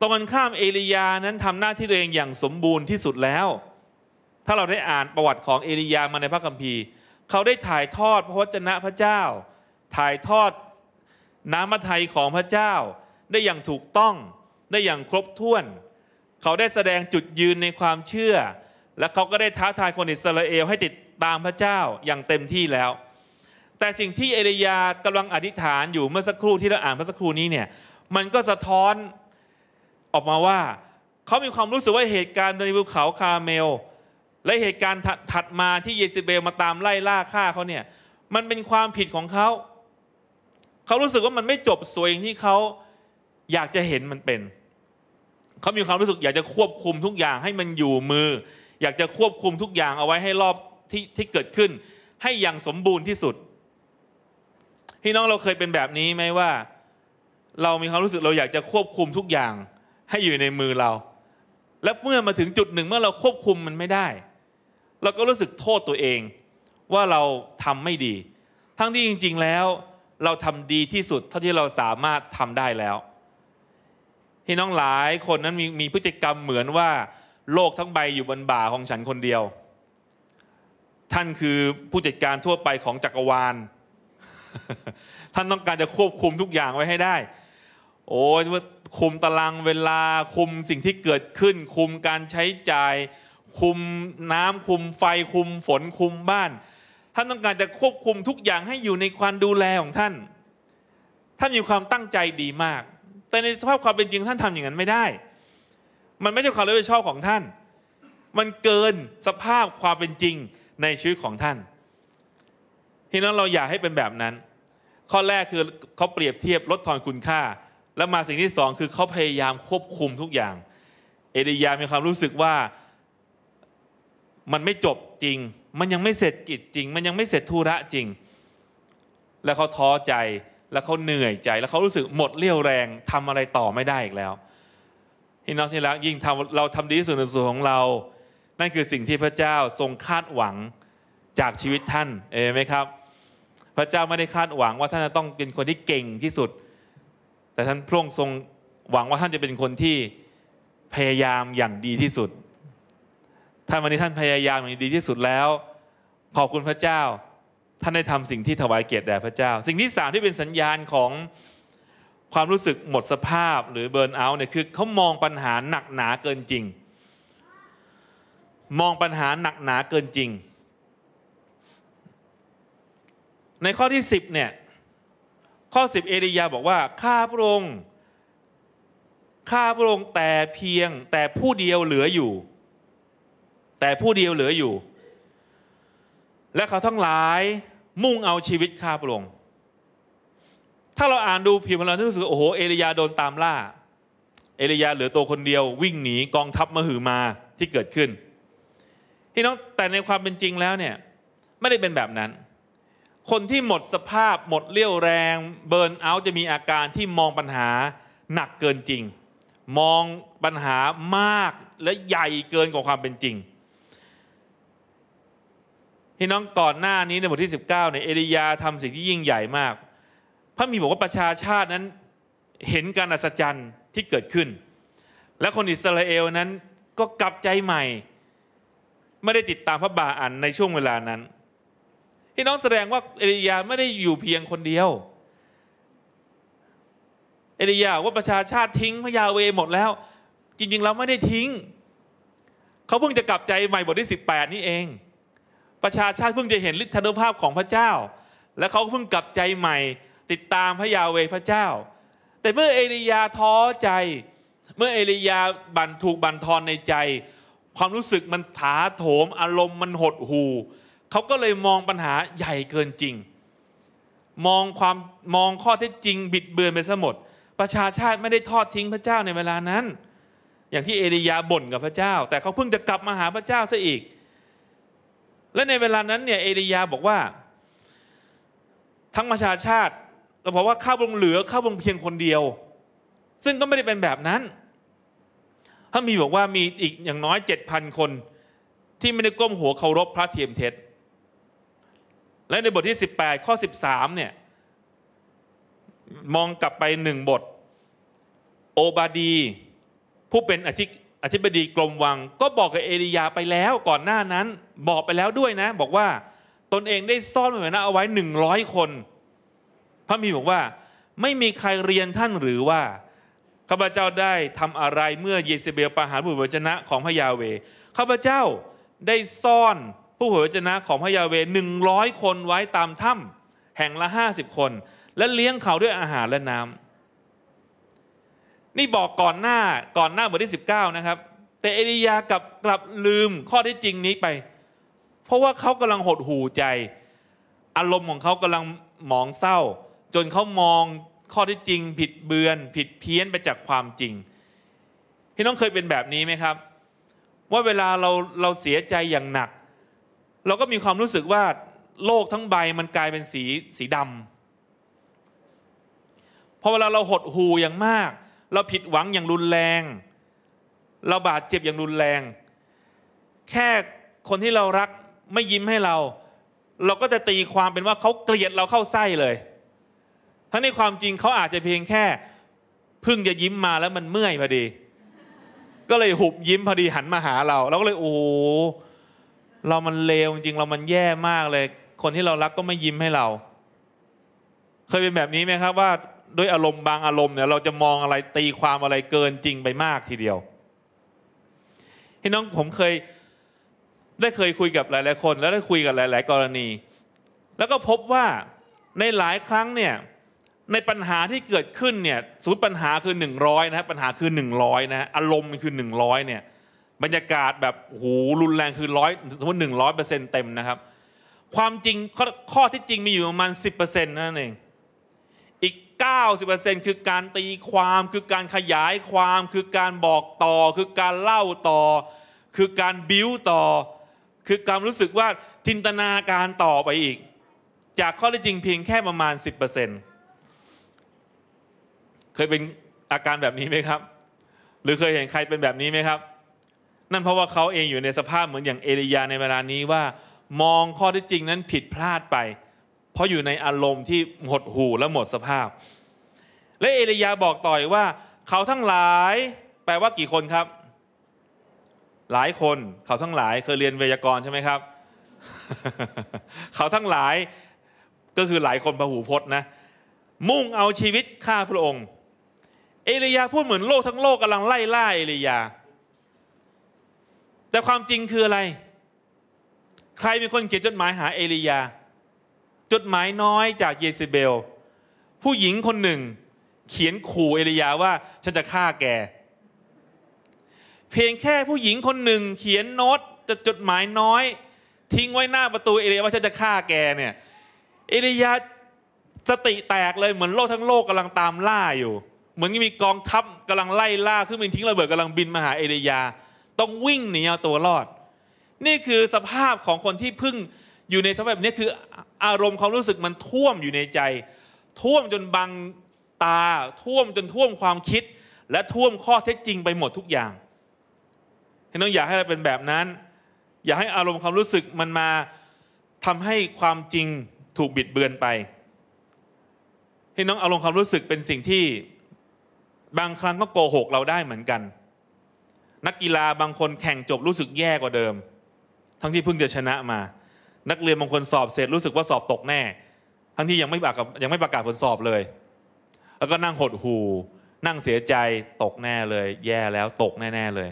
Speaker 1: ตรงกันข้ามเอลียานั้นทำหน้าที่ตัวเองอย่างสมบูรณ์ที่สุดแล้ว ถ้าเราได้อ่านประวัติของเอลียามาในพระคัมภีร์ เขาได้ถ่ายทอดพระวจนะพระเจ้า ถ่ายทอดน้ำมัทไทยของพระเจ้าได้อย่างถูกต้องได้อย่างครบถ้วน เขาได้แสดงจุดยืนในความเชื่อ และเขาก็ได้ท้าทายคนอิสราเอลให้ติดตามพระเจ้าอย่างเต็มที่แล้ว แต่สิ่งที่เอลียากำลังอธิษฐานอยู่เมื่อสักครู่ที่เราอ่านเมื่อสักครู่นี้เนี่ย มันก็สะท้อนออกมาว่า เขามีความรู้สึกว่าเหตุการณ์ในภูเขาคาเมล และเหตุการณ์ถัดมาที่เยซิเบลมาตามไล่ล่าฆ่าเขาเนี่ยมันเป็นความผิดของเขาเขารู้สึกว่ามันไม่จบสวยอย่างที่เขาอยากจะเห็นมันเป็นเขามีความรู้สึกอยากจะควบคุมทุกอย่างให้มันอยู่มือ อยากจะควบคุมทุกอย่างเอาไว้ให้รอบที่ที่เกิดขึ้น ให้อย่างสมบูรณ์ที่สุดพี่น้องเราเคยเป็นแบบนี้ไหมว่า เรามีความรู้สึกเราอยากจะควบคุมทุกอย่างให้อยู่ในมือเรา และเมื่อมาถึงจุดหนึ่งเมื่อเราควบคุมมันไม่ได้ เราก็รู้สึกโทษตัวเองว่าเราทำไม่ดี ทั้งที่จริง ๆแล้ว เราทำดีที่สุด เท่าที่เราสามารถทำได้แล้วพี่น้องหลายคนนั้นมีมีพฤติกรรมเหมือนว่า โลกทั้งใบอยู่บนบ่าของฉันคนเดียว ท่านคือผู้จัดการทั่วไปของจักรวาล ท่านต้องการจะควบคุมทุกอย่างไว้ให้ได้ โอ้ยคุมตารางเวลาคุมสิ่งที่เกิดขึ้น คุมการใช้จ่าย คุมน้ำคุมไฟคุมฝนคุมบ้าน ท่านต้องการจะควบคุมทุกอย่างให้อยู่ในความดูแลของท่าน ท่านมีความตั้งใจดีมากแต่ในสภาพความเป็นจริงท่านทำอย่างนั้นไม่ได้ มันไม่ใช่ความรับผิดชอบของท่าน มันเกินสภาพความเป็นจริงในชีวิตของท่าน ที่นั้นเราอยากให้เป็นแบบนั้น ข้อแรกคือเขาเปรียบเทียบลดทอนคุณค่า แล้วมาสิ่งที่สองคือเขาพยายามควบคุมทุกอย่าง เอเดียมีความรู้สึกว่า มันไม่จบจริง มันยังไม่เสร็จกิจจริง มันยังไม่เสร็จธุระจริง และเขาท้อใจแล้วเขาเหนื่อยใจแล้วเขารู้สึกหมดเรี่ยวแรงทำอะไรต่อไม่ได้อีกแล้วพี่น้องที่รักยิ่งทำเราทำดีที่สุดในส่วนของเรา นั่นคือสิ่งที่พระเจ้าทรงคาดหวังจากชีวิตท่านเอไหมครับพระเจ้าไม่ได้คาดหวังว่า ท่านจะต้องเป็นคนที่เก่งที่สุด แต่ท่านพระองค์ทรงหวังว่าท่านจะเป็นคนที่พยายามอย่างดีที่สุดท่านวันนี้ท่านพยายามอย่างดีที่สุดแล้วขอบคุณพระเจ้าท่านได้ทำสิ่งที่ถวายเกียรติแด่พระเจ้า สิ่งที่สามที่เป็นสัญญาณของความรู้สึกหมดสภาพหรือเบิร์นเอาท์เนี่ยคือเขามองปัญหาหนักหนาเกินจริง มองปัญหาหนักหนาเกินจริง ในข้อที่ 10 เนี่ย ข้อ10เอรียาบอกว่าข้าพระองค์ข้าพระองค์แต่เพียงแต่ผู้เดียวเหลืออยู่ แต่ผู้เดียวเหลืออยู่ และเขาทั้งหลายมุ่งเอาชีวิตข้าพระองค์ถ้าเราอ่านดูผิวพรรณเราจะรู้สึกโอ้โห เอลียาโดนตามล่า เอลียาเหลือตัวคนเดียววิ่งหนีกองทัพมหือมาที่เกิดขึ้นพี่น้อง แต่ในความเป็นจริงแล้วเนี่ย ไม่ได้เป็นแบบนั้น คนที่หมดสภาพ หมดเรี่ยวแรงเบิร์นเอาจะมีอาการที่มองปัญหาหนักเกินจริง มองปัญหามากและใหญ่เกินกว่าความเป็นจริงพี่น้องก่อนหน้านี้ในบทที่ 19เนี่ยเอลียาทำสิ่งที่ยิ่งใหญ่มาก พระมีบอกว่าประชาชาตินั้นเห็นการอัศจรรย์ที่เกิดขึ้น และคนอิสราเอลนั้นก็กลับใจใหม่ ไม่ได้ติดตามพระบาอันในช่วงเวลานั้น พี่น้องแสดงว่าเอลียาไม่ได้อยู่เพียงคนเดียว เอลียาว่าประชาชาติทิ้ง พระยาเวหมดแล้ว จริงๆเราไม่ได้ทิ้งเขาเพิ่งจะกลับใจใหม่บทที่ 18 นี้เองประชาชาติ เพิ่งจะเห็นฤทธานุภาพของพระเจ้า และเขาเพิ่งกลับใจใหม่ ติดตามพระยาเวพระเจ้า แต่เมื่อเอลียาท้อใจ เมื่อเอลียาบันถูกบันทอนในใจ ความรู้สึกมันถาโถมอารมณ์มันหดหู เขาก็เลยมองปัญหาใหญ่เกินจริง มองความมองข้อเท็จจริงบิดเบือนไปซะหมดประชาชาติไม่ได้ทอดทิ้งพระเจ้าในเวลานั้น อย่างที่เอลียาบ่นกับพระเจ้า แต่เขาเพิ่งจะกลับมาหาพระเจ้าซะอีกและในเวลานั้นเนี่ย เอลียาบอกว่า ทั้งประชาชาติเราบอกว่าข้าวงเหลือ ข้าวงเพียงคนเดียว ซึ่งก็ไม่ได้เป็นแบบนั้นถ้ามีบอกว่ามีอีกอย่างน้อยเจ็ดพันคน ที่ไม่ได้ก้มหัวเคารพพระเทียมเทศและในบทที่ 18 ข้อ 13 เนี่ย มองกลับไปหนึ่งบท โอบาดี ผู้เป็นอธิอธิบดีกรมวังก็บอกกับเอลียาไปแล้วก่อนหน้านั้นบอกไปแล้วด้วยนะ บอกว่าตนเองได้ซ่อนเหมือนเอาไว้หนึ่งร้อยคน พระมีบอกว่าไม่มีใครเรียนท่านหรือว่าข้าพเจ้าได้ทำอะไรเมื่อเยซเบลประหารผู้เผยะชนะของพระยาเวข้าพเจ้าได้ซ่อนผู้เผยะชนะของพระยาเวหนึ่งร้อยคนไว้ตามถ้าแห่งละห้าสิบคน และเลี้ยงเขาด้วยอาหารและน้ำนี่บอกก่อนหน้าก่อนหน้าบทที่ 19 นะครับ แต่เอลียากลับกลับลืมข้อที่จริงนี้ไป เพราะว่าเขากำลังหดหู่ใจอารมณ์ของเขากำลังหมองเศร้า จนเขามองข้อที่จริงผิดเบือน ผิดเพี้ยนไปจากความจริงพี่น้องเคยเป็นแบบนี้ไหมครับ ว่าเวลาเราเราเสียใจอย่างหนัก เราก็มีความรู้สึกว่า โลกทั้งใบมันกลายเป็นสีสีดำพอเวลาเราหดหูอย่างมากเราผิดหวังอย่างรุนแรง เราบาดเจ็บอย่างรุนแรง แค่คนที่เรารักไม่ยิ้มให้เรา เราก็จะตีความเป็นว่าเขาเกลียด เราเข้าไส้เลย ทั้งในความจริงเขาอาจจะเพียงแค่ พึ่งจะยิ้มมาแล้วมันเมื่อยพอดี ก็เลยหุบยิ้มพอดีหันมาหาเราเราก็เลยโอ้เรามันเลวจริงเรามันแย่มากเลย คนที่เรารักก็ไม่ยิ้มให้เรา เคยเป็นแบบนี้ไหมครับว่าด้วยอารมณ์บางอารมณ์เนี่ยเราจะมองอะไรตีความอะไรเกินจริงไปมากทีเดียวพี่น้องผมเคยได้เคยคุยกับหลาย ๆ คน แล้วได้คุยกับหลาย ๆ กรณี แล้วก็พบว่าในหลายครั้งเนี่ยในปัญหาที่เกิดขึ้นเนี่ยสมมติปัญหาคือ 100นะฮะปัญหาคือ100นะอารมณ์คือ100เนี่ยบรรยากาศแบบหูรุนแรงคือร้อยสมมติหนึ่งร้อยเปอร์เซ็นต์เต็มนะครับ ความจริงข้อที่จริงมีอยู่ประมาณสิบเปอร์เซ็นต์นั่นเอง90%คือการตีความคือการขยายความ คือการบอกต่อคือการเล่าต่อ คือการบิ้วต่อ คือการรู้สึกว่าจินตนาการต่อไปอีก จากข้อได้จริงเพียงแค่ประมาณ10%เคยเป็นอาการแบบนี้ไหมครับ หรือเคยเห็นใครเป็นแบบนี้ไหมครับ นั่นเพราะว่าเขาเองอยู่ในสภาพเหมือนอย่างเอลียาในเวลานี้ว่า มองข้อทด้จริงนั้นผิดพลาดไปเพราะอยู่ในอารมณ์ที่หดหู่และหมดสภาพ และเอลียาบอกต่อยว่าเขาทั้งหลายแปลว่ากี่คนครับหลายคนเขาทั้งหลาย เคยเรียนเวยากรใช่ไหมครับ เขาทั้งหลาย ก็คือหลายคนพหูพจน์นะ มุ่งเอาชีวิตฆ่าพระองค์ เอลียาพูดเหมือนโลกทั้งโลกกำลังไล่ล่าเอลียา แต่ความจริงคืออะไร ใครเป็นคนเขียนจดหมายหาเอลียาจดหมายน้อยจากเยซิเบล ผู้หญิงคนหนึ่งเขียนขู่เอลียาว่า ฉันจะฆ่าแกเพียงแค่ผู้หญิงคนหนึ่งเขียนโน้ตจะจดหมายน้อย ทิ้งไว้หน้าประตูเอลียาว่าฉันจะฆ่าแกเนี่ยเอลียาสติแตกเลยเหมือนโลกทั้งโลกกำลังตามล่าอยู่ เหมือนมีกองทัพกำลังไล่ล่าขึ้นบินทิ้งระเบิดกำลังบินมาหาเอลียาต้องวิ่งหนีเอาตัวรอด นี่คือสภาพของคนที่พึ่งอยู่ในสภาพแบบนี้คืออารมณ์ความรู้สึกมันท่วมอยู่ในใจ ท่วมจนบังตาท่วมจนท่วมความคิดและท่วมข้อเท็จจริงไปหมดทุกอย่างเห็น้องอยากให้เราเป็นแบบนั้น อย่าให้อารมณ์ความรู้สึกมันมาทำให้ความจริงถูกบิดเบือนไปพห่น้องอารมณ์ความรู้สึกเป็นสิ่งที่บางครั้งก็โกหกเราได้เหมือนกัน นักกีฬาบางคนแข่งจบรู้สึกแย่กว่าเดิม ทั้งที่เพิ่งจะชนะมานักเรียนบางคนสอบ เสร็จ รู้สึก ว่าสอบตกแน่ ทั้งที่ยังไม่ประกาศยังไม่ประกาศผลสอบเลย แล้วก็นั่งหดหูนั่งเสียใจตกแน่เลย แย่แล้วตกแน่ ๆ เลย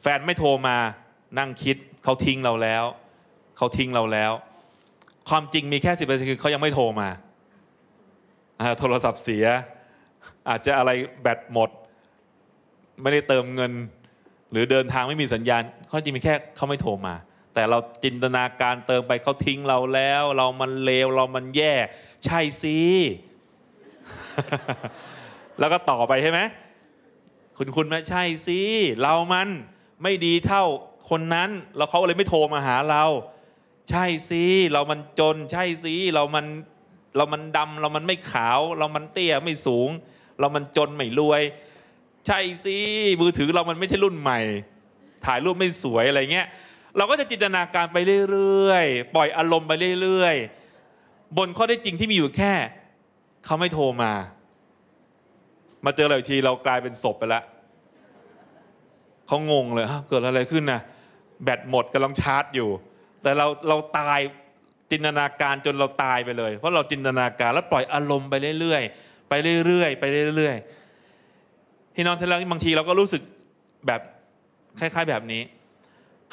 Speaker 1: แฟนไม่โทรมา นั่งคิดเขาทิ้งเราแล้วเขาทิ้งเราแล้ว ความจริงมีแค่สิบเปอร์เซ็นต์คือเขายังไม่โทรมาโทรศัพท์เสีย อาจจะอะไรแบตหมด ไม่ได้เติมเงิน หรือเดินทางไม่มีสัญญาณขามจริงมีแค่เขาไม่โทรมาแต่เราจินตนาการเติมไปเขาทิ้งเราแล้ว เรามันเลวเรามันแย่ ใช่สิแล้วก็ต่อไปใช่ไหมคุณคุณไม่ใช่สิเรามันไม่ดีเท่าคนนั้น แล้วเขาเลยไม่โทรมาหาเรา ใช่สิเรามันจนใช่สิเรามัน เรามันดำเรามันไม่ขาว เรามันเตี้ยไม่สูง เรามันจนไม่รวย ใช่สิมือถือเรามันไม่ใช่รุ่นใหม่ ถ่ายรูปไม่สวยอะไรเงี้ยเราก็จะจินตนาการไปเรื่อยๆ ปล่อยอารมณ์ไปเรื่อยๆ บนข้อได้จริงที่มีอยู่แค่ เขาไม่โทรมา มาเจอเะไรทีเรากลายเป็นศพไปแล้วเขางงเลยเกิดอะไรขึ้นนะแบตหมดกำลังชาร์จอยู่ แต่เราเราตายจินตนาการจนเราตายไปเลย เพราะเราจินตนาการแล้วปล่อยอารมณ์ไปเรื่อยๆ ไปเรื่อยๆ ไปเรื่อยๆที่นอนทะเลบางทีเราก็รู้สึกแบบคล้ายๆแบบนี้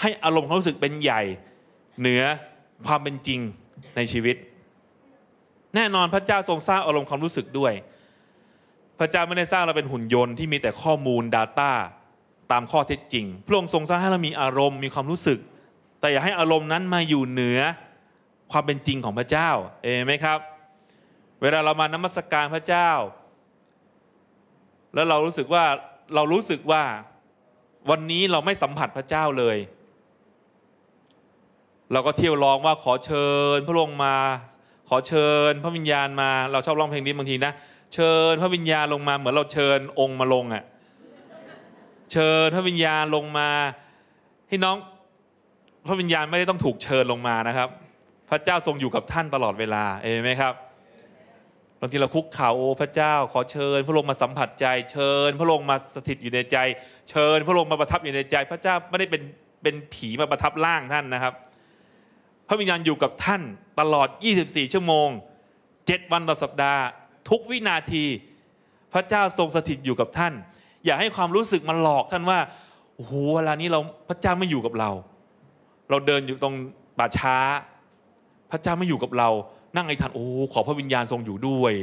Speaker 1: ให้อารมณ์ความรู้สึกเป็นใหญ่เหนือความเป็นจริงในชีวิต แน่นอนพระเจ้าทรงสร้างอารมณ์ความรู้สึกด้วย พระเจ้าไม่ได้สร้างเราเป็นหุ่นยนต์ที่มีแต่ข้อมูล Data ตามข้อเท็จจริง พระองค์ทรงสร้างให้เรามีอารมณ์ มีความรู้สึก แต่อย่าให้อารมณ์นั้นมาอยู่เหนือความเป็นจริงของพระเจ้าเอไหมครับ เวลาเรามานมัสการพระเจ้า แล้วเรารู้สึกว่าเรารู้สึกว่าวันนี้เราไม่สัมผัสพระเจ้าเลยเราก็เที่ยวร้องว่าขอเชิญ พระองค์มาขอเชิญ พระวิญญาณมา เราชอบร้องเพลงนี้บางทีนะเชิญ พระวิญญาณลงมาเหมือนเราเชิญองค์มาลงอะ่ะ เชิญพระวิญญาณลงมาให้น้อง พระวิญญาณไม่ได้ต้องถูกเชิญลงมานะครับ พระเจ้าทรงอยู่กับท่านตลอดเวลาเอไหมครับบางทีเราคุกเข่าโอ้พระเจ้าขอเชิญ พระองค์มาสัมผัสใจเชิญ พระองค์มาสถิตอยู่ในใจ เชิญพระองค์มาประทับอยู่ในใจ พระเจ้าไม่ได้เป็นเป็นผีมาประทับร่างท่านนะครับพระวิญญาณอยู่กับท่าน ตลอด 24 ชั่วโมง7วันต่อสัปดาห์ ทุกวินาที พระเจ้าทรงสถิตอยู่กับท่าน อย่าให้ความรู้สึกมันหลอกท่านว่า โอ้โหเวลานี้เราพระเจ้าไม่อยู่กับเรา เราเดินอยู่ตรงป่าช้า พระเจ้าไม่อยู่กับเรา นั่งไอ้ท่านโอ้ ขอพระวิญญาณทรงอยู่ด้วย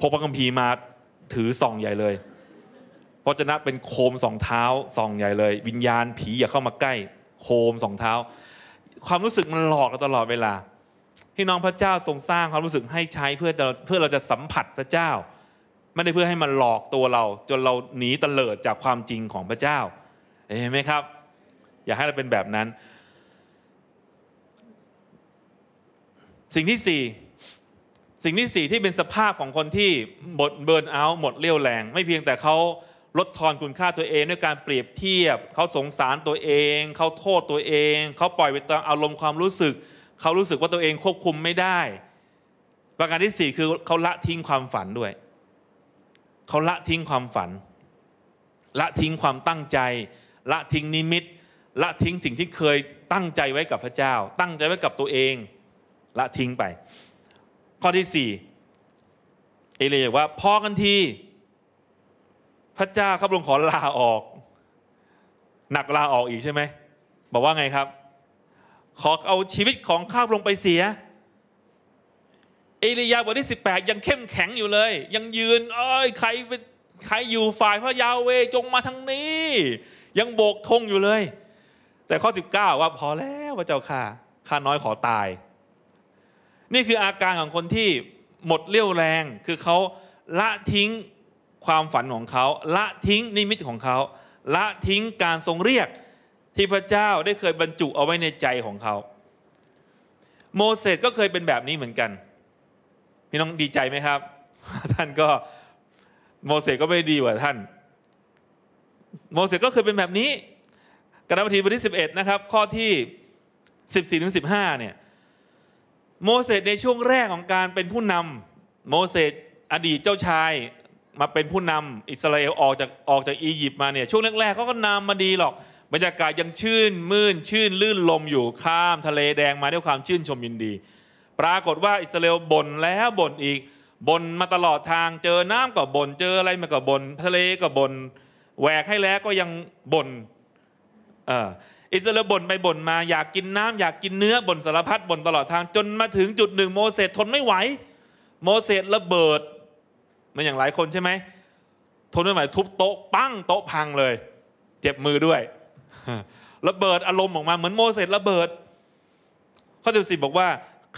Speaker 1: พกพระคัมภีร์มาถือส่องใหญ่เลยพระจนะ เป็นโคมสองเท้าส่อง ใหญ่เลย วิญญาณผีอย่าเข้ามาใกล้ โคมสองเท้าความรู้สึกมันหลอกเราตลอดเวลาพี่น้องพระเจ้าทรงสร้างความรู้สึกให้ใช้เพื่อเพื่อเราจะสัมผัสพระเจ้า ไม่ได้เพื่อให้มันหลอกตัวเรา จนเราหนีเตลิดจากความจริงของพระเจ้าเห็นไหมครับ อยากให้เราเป็นแบบนั้น สิ่งที่สี่สิ่งที่สี่ที่เป็นสภาพของคนที่หมดเบิร์นเอาท์หมดเรี่ยวแรง ไม่เพียงแต่เขาลดทอนคุณค่าตัวเองด้วยการเปรียบเทียบเขาสงสารตัวเอง เขาโทษตัวเอง เขาปล่อยไปตามอารมณ์ความรู้สึก เขารู้สึกว่าตัวเองควบคุมไม่ได้ ประการที่4คือเขาละทิ้งความฝันด้วยเขาละทิ้งความฝัน ละทิ้งความตั้งใจ ละทิ้งนิมิต ละทิ้งสิ่งที่เคยตั้งใจไว้กับพระเจ้า ตั้งใจไว้กับตัวเอง ละทิ้งไป ข้อที่4เอเลยบอกว่าพอกันทีพระเจ้าข้าพระองค์ขอลาออกหนักลาออกอีกใช่ไหมบอกว่าไงครับ ขอเอาชีวิตของข้าพระองค์ไปเสีย เอลียาบทที่ปดยังเข้มแข็งอยู่เลย ยังยืนเอ้ยใครใครอยู่ฝ่ายพระยาเวจงมาทางนี้ ยังโบกธงอยู่เลย แต่ข้อ 19 ว่าพอแล้วพระเจ้าค่ะข้าน้อยขอตาย นี่คืออาการของคนที่หมดเรี่ยวแรงคือเขาละทิ้งความฝันของเขา ละทิ้งนิมิตของเขา ละทิ้งการทรงเรียกที่พระเจ้าได้เคยบรรจุเอาไว้ในใจของเขา โมเสสก็เคยเป็นแบบนี้เหมือนกันพี่น้องดีใจไหมครับ ท่านก็โมเสสก็ไม่ดีกว่าท่าน โมเสสก็เคยเป็นแบบนี้กรามทีบทที่11นะครับ ข้อที่14ถึง้าเนี่ยโมเสสในช่วงแรกของการเป็นผู้นำโมเสสอดีตเจ้าชายมาเป็นผู้นำอิสราเอลออกจากออกจากอียิปต์มาเนี่ยช่วงแรกๆเขาก็นำามาดีหรอกบรรยากาศยังชื่นมื่น ชื่นลื่นลมอยู่ข้ามทะเลแดงมาด้วยความชื่นชมยินดี ปรากฏว่าอิสราเอลบ่นแล้วบ่นอีกบ่นมาตลอดทางเจอน้ำก็บ่นเจออะไรมาก็บ่นทะเลก็บ่นแหวกให้แล้วก็ยังบ่นเอออิสราเอลบ่นไปบ่นมา อยากกินน้ำอยากกินเนื้อบ่นสารพัดบ่นตลอดทางจนมาถึงจุดหนึ่งโมเสสทนไม่ไหว โมเสสระเบิดันอย่างหลายคนใช่ไหมทนไม่ไหวทุบโต๊ะปั้งโต๊ะพังเลย เจ็บมือด้วยระเบิดอารมณ์ออกมาเหมือนโมเสสระเบิดข้อสิบสิบบอกว่า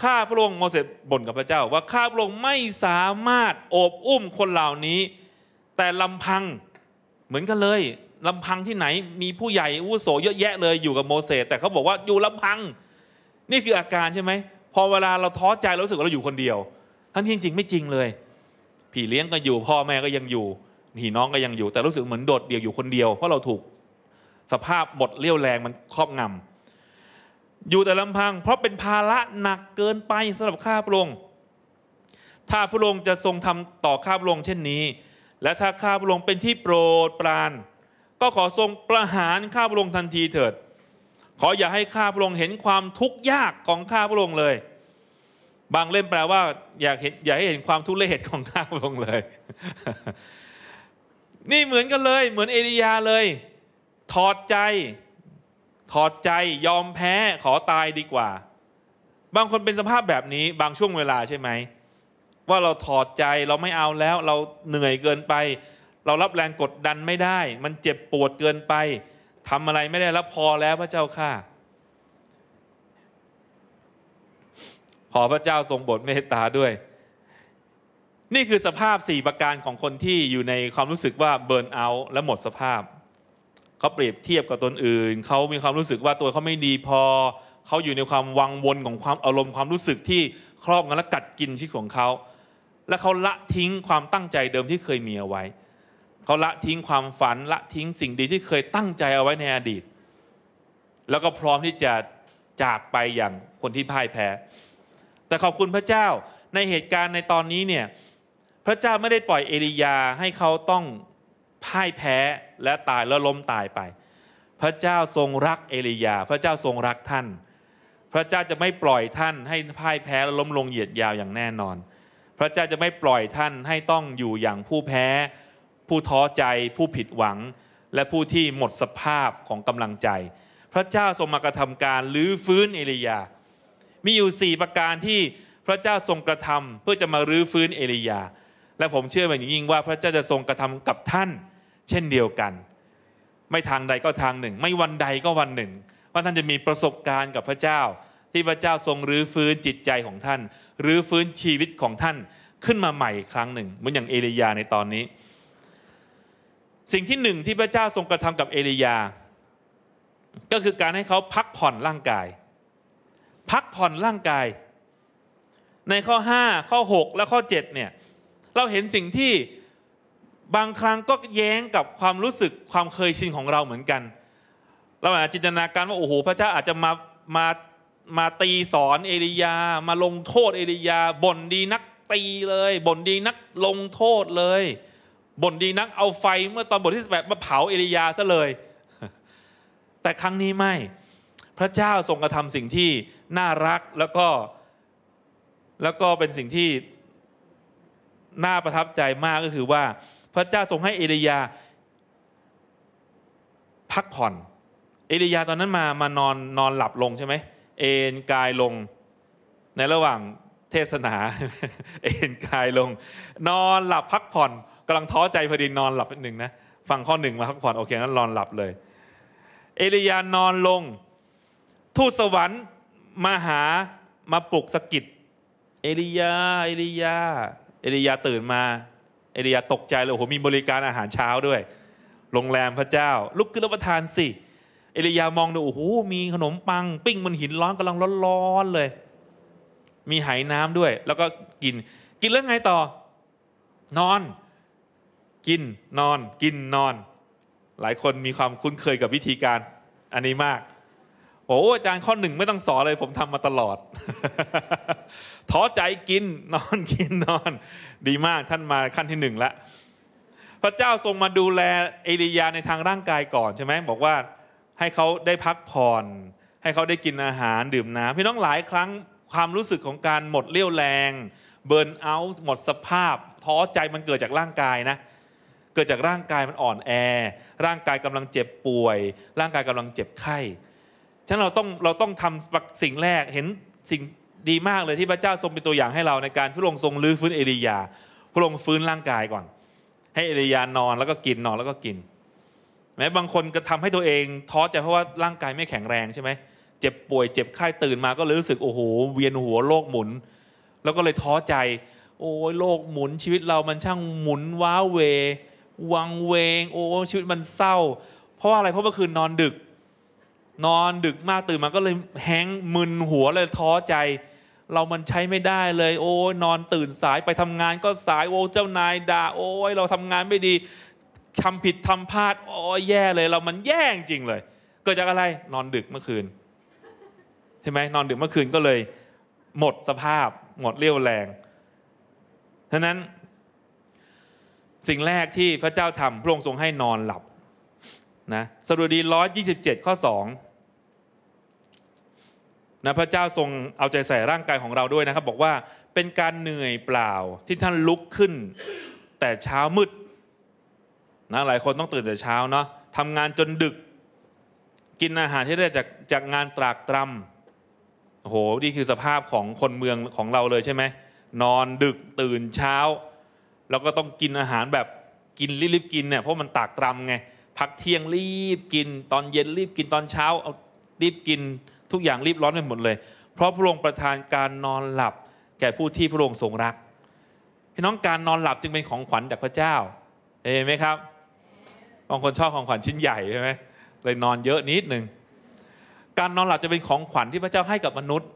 Speaker 1: ข้าพระองค์โมเสสบ่นกับพระเจ้าว่าข้าพระองค์ไม่สามารถโอบอุ้มคนเหล่านี้ แต่ลำพังเหมือนกันเลย ลำพังที่ไหน มีผู้ใหญ่อุโสเยอะแยะเลยอยู่กับโมเสสแต่เขาบอกว่าอยู่ลำพัง นี่คืออาการใช่ไหมพอเวลาเราท้อใจเราสึกว่าเราอยู่คนเดียว ทั้งที่จริงไม่จริงเลยผีเลี้ยงก็อยู่พ่อแม่ก็ยังอยู่ผีน้องก็ยังอยู่แต่รู้สึกเหมือนโดดเดี่ยวอยู่คนเดียวเพราะเราถูก สภาพหมดเลี้ยวแรงมันครอบงำอยู่แต่ลำพังเพราะเป็นภาระหนักเกินไปสำหรับข้าพระองค์ถ้าพระองค์จะทรงทำต่อข้าพระองค์เช่นนี้ และถ้าข้าพระองค์เป็นที่โปรดปรานก็ขอทรงประหารข้าพระองค์ทันทีเถิด ขออย่าให้ข้าพระองค์เห็นความทุกข์ยากของข้าพระองค์เลยบางเล่มแปลว่าอยากเห็นอยากให้เห็นความทุเรศของข้าพองค์เลย นี่เหมือนกันเลย เหมือนเอลียาเลยถอดใจ ถอดใจยอมแพ้ขอตายดีกว่า บางคนเป็นสภาพแบบนี้บางช่วงเวลาใช่ไหมว่าเราถอดใจเราไม่เอาแล้ว เราเหนื่อยเกินไป เรารับแรงกดดันไม่ได้ มันเจ็บปวดเกินไปทำอะไรไม่ได้แล้วพอแล้วพระเจ้าค่ะขอพระเจ้าทรงบทเมตตาด้วย นี่คือสภาพสี่ประการของคนที่อยู่ในความรู้สึกว่าเบิร์นเอาท์และหมดสภาพเขาเปรียบเทียบกับตนอื่นเขามีความรู้สึกว่าตัวเขาไม่ดีพอเขาอยู่ในความวังวนของความอารมณ์ความรู้สึกที่ครอบงำและกัดกินชีวิตของเขาและเขาละทิ้งความตั้งใจเดิมที่เคยมีเอาไว้เขาละทิ้งความฝันละทิ้งสิ่งดีที่เคยตั้งใจเอาไว้ในอดีตแล้วก็พร้อมที่จะจากไปอย่างคนที่พ่ายแพ้แต่ขอบคุณพระเจ้าในเหตุการณ์ในตอนนี้เนี่ยพระเจ้าไม่ได้ปล่อยเอลียาให้เขาต้องพ่ายแพ้และตาย แล้วล้มตายไป พระเจ้าทรงรักเอลียา พระเจ้าทรงรักท่าน พระเจ้าจะไม่ปล่อยท่านให้พ่ายแพ้และล้มลงเหยียดยาวอย่างแน่นอน พระเจ้าจะไม่ปล่อยท่านให้ต้องอยู่อย่างผู้แพ้ ผู้ท้อใจผู้ผิดหวัง และผู้ที่หมดสภาพของกำลังใจ พระเจ้าทรงมากระทำการลื้อฟื้นเอลียามีอยู่ 4 ประการที่พระเจ้าทรงกระทำเพื่อจะมารื้อฟื้นเอลียา และผมเชื่อแบบอย่างยิ่งว่าพระเจ้าจะทรงกระทำกับท่าน เช่นเดียวกัน ไม่ทางใดก็ทางหนึ่ง ไม่วันใดก็วันหนึ่ง ว่าท่านจะมีประสบการณ์กับพระเจ้าที่พระเจ้าทรงรื้อฟื้นจิตใจของท่านรื้อฟื้นชีวิตของท่านขึ้นมาใหม่ครั้งหนึ่งเหมือนอย่างเอลียาในตอนนี้ สิ่งที่หนึ่งที่พระเจ้าทรงกระทำกับเอลียา ก็คือการให้เขาพักผ่อนร่างกายพักผ่อนร่างกาย ในข้อ 5 ข้อ 6 และข้อ 7 เนี่ยเราเห็นสิ่งที่บางครั้งก็แย้งกับความรู้สึกความเคยชินของเราเหมือนกัน เราอาจจะจินตนาการว่าโอ้โหพระเจ้าอาจจะมามามาตีสอนเอลียามาลงโทษเอลียาบ่นดีนักตีเลยบ่นดีนักลงโทษเลยบ่นดีนักเอาไฟเมื่อตอนบทที่แปดมาเผาเอลียาซะเลย แต่ครั้งนี้ไม่พระเจ้าทรงกระทำสิ่งที่น่ารักแล้วก็แล้วก็เป็นสิ่งที่น่าประทับใจมากก็คือว่า พระเจ้าทรงให้เอลียา พักผ่อน เอลียาตอนนั้นมามานอนนอนหลับลงใช่ไหมเอนกายลง ในระหว่างเทศนา เอนกายลง นอนหลับพักผ่อนกำลังท้อใจพอดีนอนหลับหนึ่งนะฟังข้อหนึ่งมาพักผ่อนโอเคนั้นนอนหลับเลย เอลียานอนลงทูตสวรรค์มาหามาปลุกสกิดเอลียาเอลียาเอลียาตื่นมา เอลียาตกใจเลยโอ้โหมีบริการอาหารเช้าด้วยโรงแรมพระเจ้า ลุกขึ้นรับประทานสิเอลียามองดูโอ้โหมีขนมปังปิ้งบนหินร้อนกำลังร้อนๆเลย มีไหน้ำด้วยแล้วก็กิน กินแล้วไงต่อ นอน กินนอน กินนอน หลายคนมีความคุ้นเคยกับวิธีการอันนี้มากโอ้อาจารย์ข้อหนึ่งไม่ต้องสอนเลยผมทำมาตลอดท้อใจกินนอนกินนอน ดีมากท่านมาขั้นที่หนึ่งละพระเจ้าทรงมาดูแลเอลียาในทางร่างกายก่อนใช่ไหมบอกว่าให้เขาได้พักผ่อน ให้เขาได้กินอาหารดื่มน้ำพี่น้องหลายครั้งความรู้สึกของการหมดเรี่ยวแรงเบิร์นเอาท์หมดสภาพท้อใจมันเกิดจากร่างกายนะ เกิดจากร่างกายมันอ่อนแอร่างกายกำลังเจ็บป่วย ร่างกายกำลังเจ็บไข้ฉะนั้นเราต้องเราต้องทำสิ่งแรกเห็นสิ่งดีมากเลยที่พระเจ้าทรงเป็นตัวอย่างให้เราในการพระองค์ทรงลื้อฟื้นเอลียาพระองค์ฟื้นร่างกายก่อน ให้เอลียานอนแล้วก็กิน นอนแล้วก็กินแม้บางคนก็ทำให้ตัวเองท้อใจเพราะว่าร่างกายไม่แข็งแรงใช่ไหมเจ็บป่วย เจ็บไข้ตื่นมาก็เลยรู้สึกโอ้โหเวียนหัวโลกหมุน แล้วก็เลยท้อใจ โอ้ยโลกหมุนชีวิตเรามันช่างหมุนว้าเว วังเวง โอ้ชีวิตมันเศร้า เพราะว่าอะไรเพราะเมื่อคืนนอนดึกนอนดึกมากตื่นมาก็เลยแห้งมึนหัวเลยท้อใจ เรามันใช้ไม่ได้เลย โอ้ยนอนตื่นสายไปทำงานก็สายโอ้เจ้านายด่า โอ้ยเราทำงานไม่ดีทำผิดทำพลาดโอ้ยแย่เลยเรามันแย่จริงเลยเกิดจากอะไรนอนดึกเมื่อคืนใช่ไหมนอนดึกเมื่อคืนก็เลย หมดสภาพหมดเรี่ยวแรงฉะนั้น สิ่งแรกที่พระเจ้าทำพระองค์ทรงให้นอนหลับนะสดุดีร้อยยี่สิบเจ็ดข้อสองนะพระเจ้าทรงเอาใจใส่ร่างกายของเราด้วยนะครับ บอกว่าเป็นการเหนื่อยเปล่าที่ท่านลุกขึ้นแต่เช้ามืดนะหลายคนต้องตื่นแต่เช้าเนาะทำงานจนดึก กินอาหารที่ได้จากจากงานตรากตรำโอ้โห นี่คือสภาพของคนเมืองของเราเลยใช่ไหมนอนดึกตื่นเช้าแล้วก็ต้องกินอาหารแบบกินรีบๆกินเนี่ยเพราะมันตากตรำไงพักเที่ยงรีบกิน ตอนเย็นรีบกินตอนเช้าเอารีบกิน ทุกอย่างรีบร้อนไปหมดเลย เพราะพระองค์ประทานการนอนหลับแก่ผู้ที่พระองค์ทรงรักพี่น้องการนอนหลับจึงเป็นของขวัญจากพระเจ้าเห็นไหมครับบางคนชอบของขวัญชิ้นใหญ่ใช่ไหมเลยนอนเยอะนิดหนึ่งการนอนหลับจะเป็นของขวัญที่พระเจ้าให้กับมนุษย์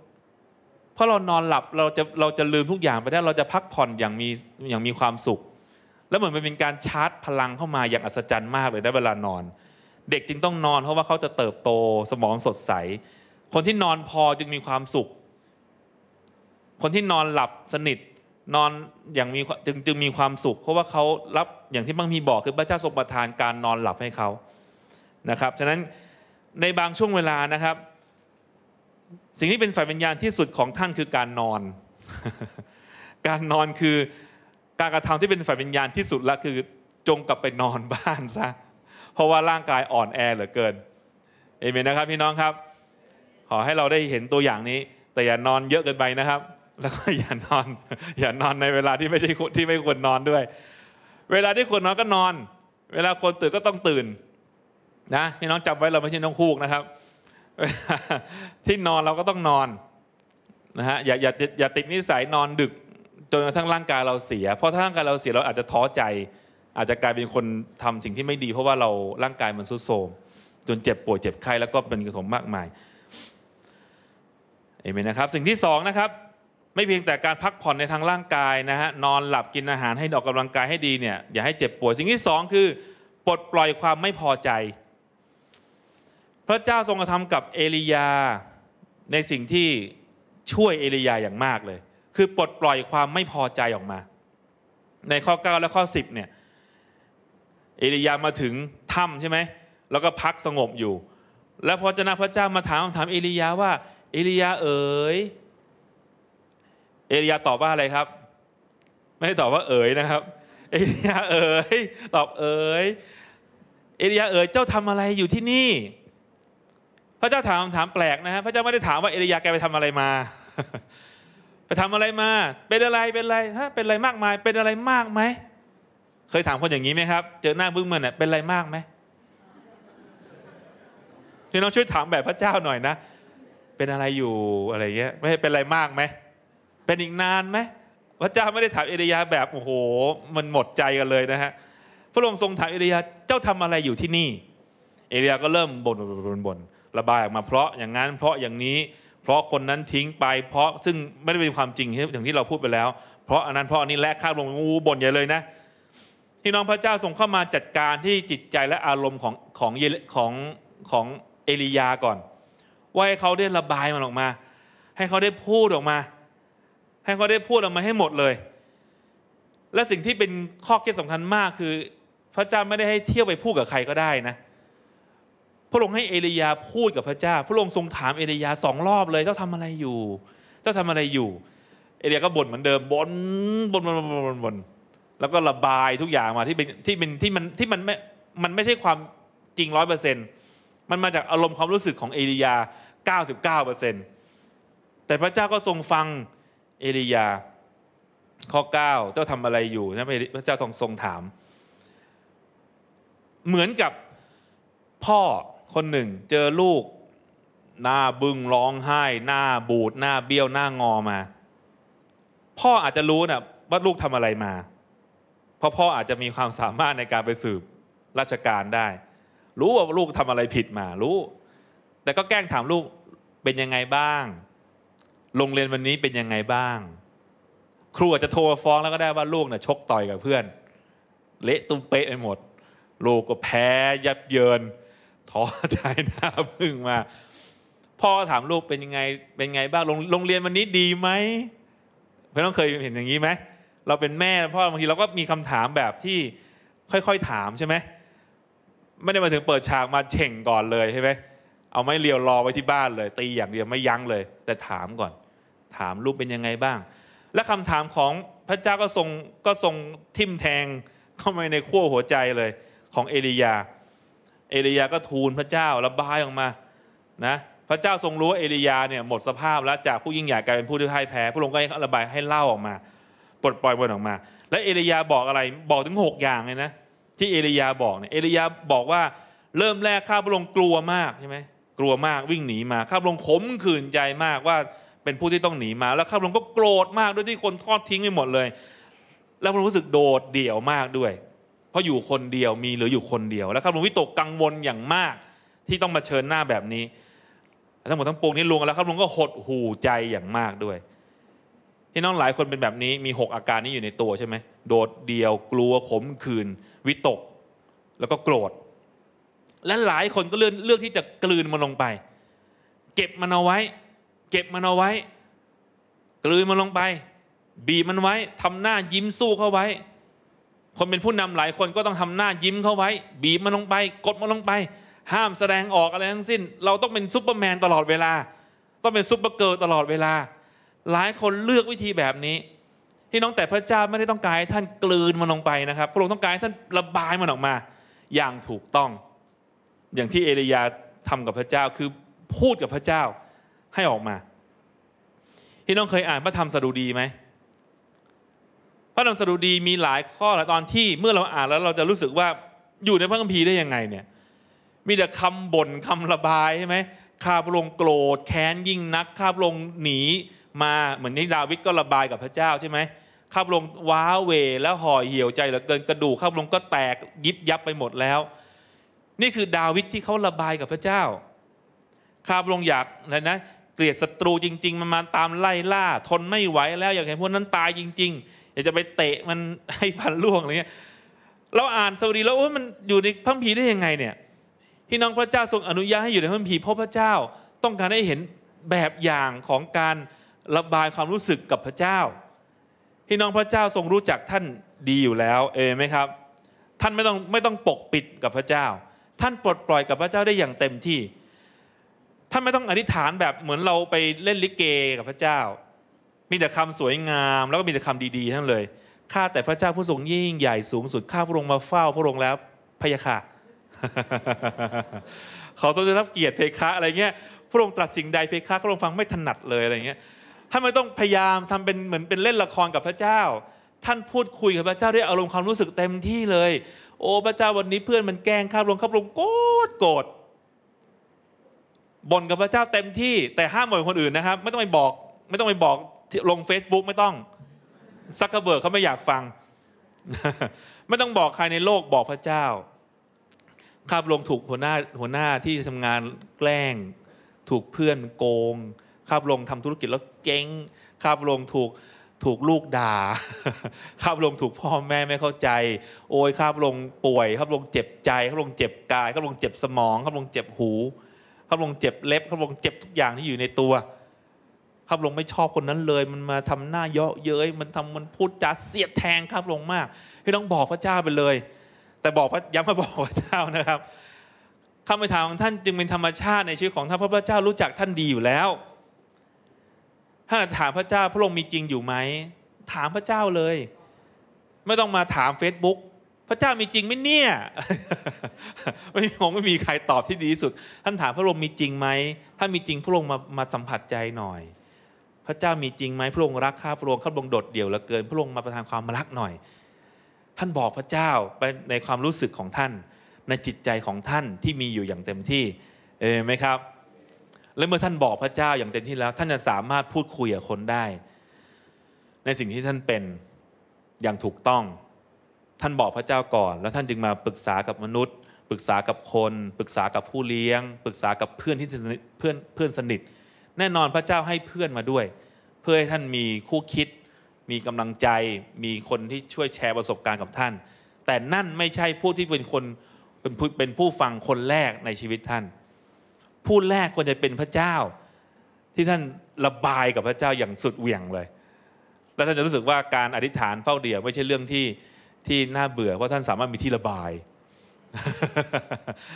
Speaker 1: เพราะเรานอนหลับเราจะเราจะลืมทุกอย่างไปได้เราจะพักผ่อนอย่างมีอย่างมีความสุขแล้วเหมือนมันเป็นการชาร์จพลังเข้ามาอย่างอัศจรรย์มากเลยได้เวลานอน เด็กจึงต้องนอน เพราะว่าเขาจะเติบโตสมองสดใส คนที่นอนพอจึงมีความสุข คนที่นอนหลับสนิทนอนอย่างมีจึงจึงมีความสุข เพราะว่าเขารับอย่างที่บางทีบอกคือพระเจ้าทรงประทานการนอนหลับให้เขานะครับฉะนั้นในบางช่วงเวลานะครับ สิ่งที่เป็นฝ่ายวิญญาณที่สุดของท่านคือการนอน การนอนคือการกระทำที่เป็นฝ่ายวิญญาณที่สุดละคือจงกลับไปนอนบ้านซะเพราะว่าร่างกายอ่อนแอเหลือเกิน เอเมนนะครับ พี่น้องครับขอให้เราได้เห็นตัวอย่างนี้ แต่อย่านอนเยอะเกินไปนะครับ แล้วก็อย่านอน อย่านอนในเวลาที่ไม่ใช่ที่ไม่ควรนอนด้วย เวลาที่ควรนอนก็นอน เวลาคนตื่นก็ต้องตื่นนะพี่น้องจำไว้เราไม่ใช่น้องคูกนะครับ ที่นอนเราก็ต้องนอนนะฮะอย่าอย่าอย่าติดนิสัยนอนดึกจนกระทั่งร่างกายเราเสีย เพราะถ้าร่างกายเราเสียเราอาจจะท้อใจ อาจจะกลายเป็นคนทำสิ่งที่ไม่ดีเพราะว่าเรา ร่างกายมันสุดโทรมจนเจ็บปวดเจ็บไข้แล้วก็เป็นกระทบมากมาย เอเมนนะครับ สิ่งที่2นะครับ ไม่เพียงแต่การพักผ่อนในทางร่างกายนะฮะ นอนหลับกินอาหารให้ออกกำลังกายให้ดีเนี่ย อย่าให้เจ็บปวด สิ่งที่ 2 คือปลดปล่อยความไม่พอใจ พระเจ้าทรงกระทำกับเอลียา ในสิ่งที่ช่วยเอลียาอย่างมากเลยคือปลดปล่อยความไม่พอใจออกมา ในข้อ9และข้อ10เนี่ยเอลียามาถึงถ้ำใช่ไหมแล้วก็พักสงบอยู่ แล้วพอะเจ้าพระเจ้ามาถาม ถามเอลียาว่า เอลียา เอ๋ยเอลียาตอบว่าอะไรครับ ไม่ได้ตอบว่า เอ๋ยนะครับ เอลียาเอ๋ยตอบ เอ๋ยเอลียาเอ๋ยเจ้าทำอะไรอยู่ที่นี่ พระเจ้าถามถามแปลกนะฮะพระเจ้าไม่ได้ถามว่าเอลียาแกไปทำอะไรมาไปทำอะไรมาเป็นอะไรเป็นอะไรฮะเป็นอะไรมากมาย เป็นอะไรมากไหมเคยถามคนอย่างนี้ไหมครับ เจอหน้าบึ้งมันเนี่ยเป็นอะไรมากไหมพี่น้องช่วยถามแบบพระเจ้าหน่อยนะเป็นอะไรอยู่อะไรเงี้ยไม่เป็นอะไรมากไหมเป็นอีกนานไหมพระเจ้าไม่ได้ถามเอเดียาแบบโอ้โห มันหมดใจกันเลยนะฮะพระองค์ทรงถามเอเดียาเจ้าทำอะไรอยู่ที่นี่ เอเดียก็เริ่มบ่นบ่นบ่นระบายออกมา เพราะอย่างนั้น เพราะอย่างนี้เพราะคนนั้นทิ้งไปเพราะซึ่งไม่ได้เป็นความจริงอย่างที่เราพูดไปแล้วเพราะอันนั้นเพราะอันนี้และข้าลงงูบ่นใหญ่เลยนะที่น้องพระเจ้าส่งเข้ามาจัดการที่จิตใจและอารมณ์ของของเยของของเอลียาก่อน ว่าให้เขาได้ระบายมันออกมา ให้เขาได้พูดออกมา ให้เขาได้พูดออกมาให้หมดเลย และสิ่งที่เป็นข้อคิดสำคัญมากคือ พระเจ้าไม่ได้ให้เที่ยวไปพูดกับใครก็ได้นะเพระองค์ให้เอลียาพูดกับพระเจ้า พระองค์ทรงถามเอลียาสองรอบเลยเจ้าทำอะไรอยู่ เจ้าทำอะไรอยู่ เอลียาก็บ่นเหมือนเดิมบ่นบ่นบ่นบ่นบ่นบ่น แล้วก็ระบายทุกอย่างมาที่เป็นที่เป็นที่มันที่มันไม่ มันไม่ใช่ความจริงร้อยเปอร์เซ็นต์มันมาจากอารมณ์ความรู้สึกของเอลียาเก้าสิบเก้าเปอร์เซ็นต์แต่พระเจ้าก็ทรงฟังเอลียาข้อเก้าเจ้าทำอะไรอยู่นะพระเจ้าทรงทรงถาม เหมือนกับพ่อคนหนึ่งเจอลูกหน้าบึง้งร้องไห้ หน้าบูด หน้าเบี้ยวหน้างอมา พ่ออาจจะรู้นะว่าลูกทำอะไรมาเพราะพ่อ อาจจะมีความสามารถในการไปสืบราชการได้ รู้ว่าลูกทำอะไรผิดมา รู้ แต่ก็แกล้งถามลูกเป็นยังไงบ้างโรงเรียนวันนี้เป็นยังไงบ้าง ครูอาจจะโทรฟ้องแล้วก็ได้ว่าลูกนะ่ะชกต่อยกับเพื่อน เละตุ้มเป๊ะไปหมด ลูกก็แพ้ ยับเยินท้อใจหน้าพึ่งมา พ่อถามลูกเป็นยังไงเป็นไงบ้างโรงเรียนวันนี้ดีไหมเพื่อน้องเคยเห็นอย่างนี้ไหมเราเป็นแม่พ่อบางทีเราก็มีคำถามแบบที่ค่อยๆถามใช่ไหมไม่ได้มาถึงเปิดฉากมาเฉ่งก่อนเลยใช่ไหมเอาไม้เรียวรอไว้ที่บ้านเลย ตีอย่างเดียวไม่ยั้งเลย แต่ถามก่อน ถามลูกเป็นยังไงบ้าง และคำถามของพระเจ้าก็ทรงก็ทรงทิ่มแทงเข้าไปในขั้วหัวใจเลย ของเอลียาเอลียาก็ทูลพระเจ้าระบายออกมา นะ พระเจ้าทรงรู้ว่าเอลียาเนี่ยหมดสภาพแล้วจากผู้ยิ่งใหญ่กลายเป็นผู้ที่ให้แพ้ผู้ลงก็ระบายให้เล่าออกมาปลดปล่อยมันออกมา และเอลียาบอกอะไรบอกถึง 6 อย่างเลยนะ ที่เอลียาบอกเนี่ยเอลียาบอกว่าเริ่มแรกข้าพระองค์กลัวมากใช่ไหมกลัวมากวิ่งหนีมาข้าพระองค์ขมขื่นใจมากว่าเป็นผู้ที่ต้องหนีมา แล้วข้าพระองค์ก็โกรธมากด้วยที่คนทอดทิ้งไปหมดเลย แล้วพระองค์รู้สึกโดดเดี่ยวมากด้วยราะอยู่คนเดียวมีหรืออยู่คนเดียวแล้วครับลุงวิตกกังวลอย่างมาก ที่ต้องมาเชิญหน้าแบบนี้ ทั้งหมดทั้งปวงนี้ลุงแล้วครับลุงก็หดหูใจอย่างมากด้วย ที่น้องหลายคนเป็นแบบนี้ มี6อาการนี้อยู่ในตัวใช่ไหมโดดเดี่ยวกลัวขมขื่นวิตกแล้วก็โกรธ และหลายคนก็เลือกเลือกที่จะกลืนมันลงไป เก็บมันเอาไว้ เก็บมันเอาไว้ กลืนมันลงไป บีบมันไว้ทำหน้ายิ้มสู้เข้าไว้คนเป็นผู้นำหลายคนก็ต้องทำหน้ายิ้มเข้าไว้ บีบมันลงไป กดมันลงไป ห้ามแสดงออกอะไรทั้งสิ้น เราต้องเป็นซูเปอร์แมนตลอดเวลาต้องเป็นซูเปอร์เกิร์ลตลอดเวลา หลายคนเลือกวิธีแบบนี้ที่น้องแต่พระเจ้าไม่ได้ต้องการให้ท่านกลืนมันลงไปนะครับพระองค์ต้องการให้ท่านระบายมันออกมา อย่างถูกต้อง อย่างที่เอลียาทำกับพระเจ้าคือพูดกับพระเจ้าให้ออกมาที่น้องเคยอ่านพระธรรมสดุดีไหมพระธรรมสดุดีมีหลายข้อหลายตอนที่เมื่อเราอ่านแล้วเราจะรู้สึกว่าอยู่ในพระคัมภีร์ได้ยังไงเนี่ย มีแต่คำบ่นคำระบายใช่ไหมข้าพระองค์โกรธแค้นยิ่งนัก ข้าพระองค์หนีมาเหมือนที่ดาวิดก็ระบายกับพระเจ้าใช่ไหมข้าพระองค์ว้าเวแล้วห่อเหี่ยวใจเหลือเกินกระดูกข้าพระองค์ก็แตกยิบยับไปหมดแล้ว นี่คือดาวิดที่เขาระบายกับพระเจ้าข้าพระองค์อยากอะไรนะเกลียดศัตรูจริงๆมันมาตามไล่ล่าทนไม่ไหวแล้วอยากเห็นพวกนั้นตายจริง ๆอยากจะไปเตะมันให้ฟันร่วงอะไรเงี้ยเราอ่านสวดีแล้วว่ามันอยู่ในพระพีได้ยังไงเนี่ยพี่น้องพระเจ้าทรงอนุญาตให้อยู่ในพระพีเพราะพระเจ้าต้องการให้เห็นแบบอย่างของการระบายความรู้สึกกับพระเจ้าพี่น้องพระเจ้าทรงรู้จักท่านดีอยู่แล้ว เอไหมครับ ท่านไม่ต้องไม่ต้องปกปิดกับพระเจ้า ท่านปลดปล่อยกับพระเจ้าได้อย่างเต็มที่ ท่านไม่ต้องอธิษฐานแบบเหมือนเราไปเล่นลิเกกับพระเจ้ามีแต่คำสวยงาม แล้วก็มีแต่คำดี ๆทั้งเลย ข้าแต่พระเจ้าผู้ทรงยิ่งใหญ่สูงสุดข้าพระองค์มาเฝ้าพระองค์แล้วพยาค่ะขอทรงได้รับเกียรติเฟคะอะไรเงี้ย พระองค์ตรัสสิ่งใดเฟคะพระองค์ฟังไม่ถนัดเลยอะไรเงี้ยท่านไม่ต้องพยายามทำเป็นเหมือนเป็นเล่นละครกับพระเจ้า ท่านพูดคุยกับพระเจ้าด้วยอารมณ์ความรู้สึกเต็มที่เลย โอ้พระเจ้าวันนี้เพื่อนมันแกล้งข้าพระองค์ข้าพระองค์โกรธโกรธบ่นกับพระเจ้าเต็มที่ แต่ห้ามบ่นคนอื่นนะครับไม่ต้องไปบอก ไม่ต้องไปบอกลง Facebook ไม่ต้องซักกระเบิร์เขาไม่อยากฟัง ไม่ต้องบอกใครในโลกบอกพระเจ้าข้าพลงถูกหัวหน้าหัวหน้าที่ทำงานแกล้ง ถูกเพื่อนโกงข้าพลงทำธุรกิจแล้วเจ๊งข้าพลงถูกถูกลูกด่าข้าพลงถูกพ่อแม่ไม่เข้าใจ โอ้ยข้าพลงป่วยข้าพลงเจ็บใจข้าพลงเจ็บกายข้าพลงเจ็บสมองข้าพลงเจ็บหูข้าพลงเจ็บเล็บข้าพลงเจ็บทุกอย่างที่อยู่ในตัวข้าพระองค์ไม่ชอบคนนั้นเลย มันมาทำหน้าเยาะเย้ยมันทำมันพูดจาเสียดแทงข้าพระองค์มากให้ต้องบอกพระเจ้าไปเลย แต่บอกพระย้ำมาบอกพระเจ้านะครับคำไปถามของท่านจึงเป็นธรรมชาติในชีวิตของท่านพระพระเจ้ารู้จักท่านดีอยู่แล้ว ถ้าถามพระเจ้าพระองค์มีจริงอยู่ไหมถามพระเจ้าเลย ไม่ต้องมาถาม Facebook พระเจ้ามีจริงไหมเนี่ยไม่คงไม่มีใครตอบที่ดีที่สุด ท่านถามพระองค์มีจริงไหมถ้ามีจริงพระองค์มามาสัมผัสใจหน่อยพระเจ้ามีจริงไหมพระองค์รักข้าพระองค์ข้าพระองค์โดดเดี่ยวเหลือเกิน พระองค์มาประทานความรักหน่อย ท่านบอกพระเจ้าไปในความรู้สึกของท่านในจิตใจของท่านที่มีอยู่อย่างเต็มที่เอไหมครับ และเมื่อท่านบอกพระเจ้าอย่างเต็มที่แล้ว ท่านจะสามารถพูดคุยกับคนได้ ในสิ่งที่ท่านเป็นอย่างถูกต้อง ท่านบอกพระเจ้าก่อน แล้วท่านจึงมาปรึกษากับมนุษย์ ปรึกษากับคน ปรึกษากับผู้เลี้ยงปรึกษากับเพื่อนที่เพื่อนเพื่อนสนิทแน่นอนพระเจ้าให้เพื่อนมาด้วย เพื่อให้ท่านมีคู่คิด มีกำลังใจมีคนที่ช่วยแชร์ประสบการณ์กับท่าน แต่นั่นไม่ใช่ผู้ที่เป็นคนเป็นผู้เป็นผู้ฟังคนแรกในชีวิตท่าน ผู้แรกควรจะเป็นพระเจ้าที่ท่านระบายกับพระเจ้าอย่างสุดเหวี่ยงเลย แล้วท่านจะรู้สึกว่าการอธิษฐานเฝ้าเดียวไม่ใช่เรื่องที่ที่น่าเบื่อเพราะท่านสามารถมีที่ระบาย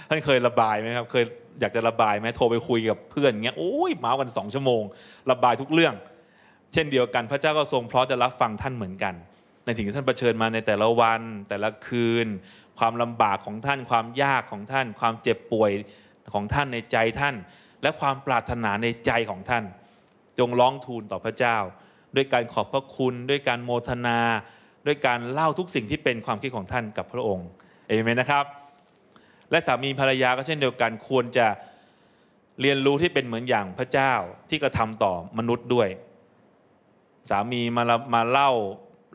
Speaker 1: ท่านเคยระบายไหมครับเคยอยากจะระบายไหมโทรไปคุยกับเพื่อนเงี้ยโอ้ยเมาส์กันสองชั่วโมง ระบายทุกเรื่อง เช่นเดียวกันพระเจ้าก็ทรงพร้อมจะรับฟังท่านเหมือนกัน ในสิ่งที่ท่านเผชิญมาในแต่ละวัน แต่ละคืน ความลำบากของท่านความยากของท่านความเจ็บป่วยของท่านในใจท่าน และความปรารถนาในใจของท่าน จงร้องทูลต่อพระเจ้า ด้วยการขอบพระคุณ ด้วยการโมทนา ด้วยการเล่าทุกสิ่งที่เป็นความคิดของท่านกับพระองค์เอเมนนะครับและสามีภรรยาก็เช่นเดียวกัน ควรจะเรียนรู้ที่เป็นเหมือนอย่างพระเจ้าที่กระทำต่อมนุษย์ด้วย สามีมามาเล่า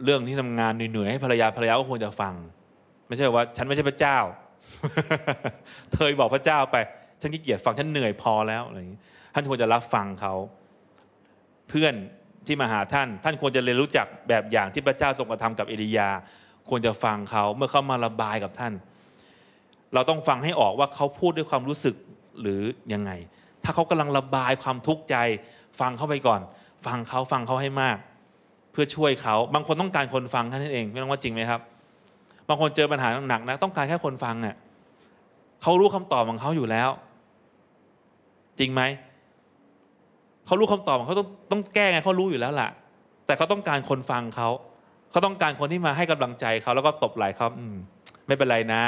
Speaker 1: เรื่องที่ทำงานเหนื่อยๆให้ภรรยาภรรยาก็ควรจะฟัง ไม่ใช่ว่า ฉันไม่ใช่พระเจ้า เธอบอกพระเจ้า ไปฉันขี้เกียจฟังฉันเหนื่อยพอแล้วอะไรอย่างนี้ท่านควรจะรับฟังเขาเพื่อนที่มาหาท่าน ท่านควรจะเรียนรู้จักแบบอย่างที่พระเจ้าทรงกระทำกับเอลียา ควรจะฟังเขาเมื่อเขามาระบายกับท่านเราต้องฟังให้ออกว่าเขาพูดด้วยความรู้สึกหรือยังไง ถ้าเขากำลังระบายความทุกข์ใจ ฟังเข้าไปก่อน ฟังเขาฟังเขาให้มาก เพื่อช่วยเขา บางคนต้องการคนฟังแค่นั้นเอง ไม่ต้องว่าจริงไหมครับ บางคนเจอปัญหาหนักๆนะ ต้องการแค่คนฟังอ่ะเขารู้คำตอบของเขาอยู่แล้ว จริงไหม เขารู้คำตอบเขาต้องต้องแก้ไงเขารู้อยู่แล้วล่ะ แต่เขาต้องการคนฟังเขาเขาต้องการคนที่มาให้กำลังใจเขาแล้วก็ตบไหล่เขาไม่เป็นไรนะ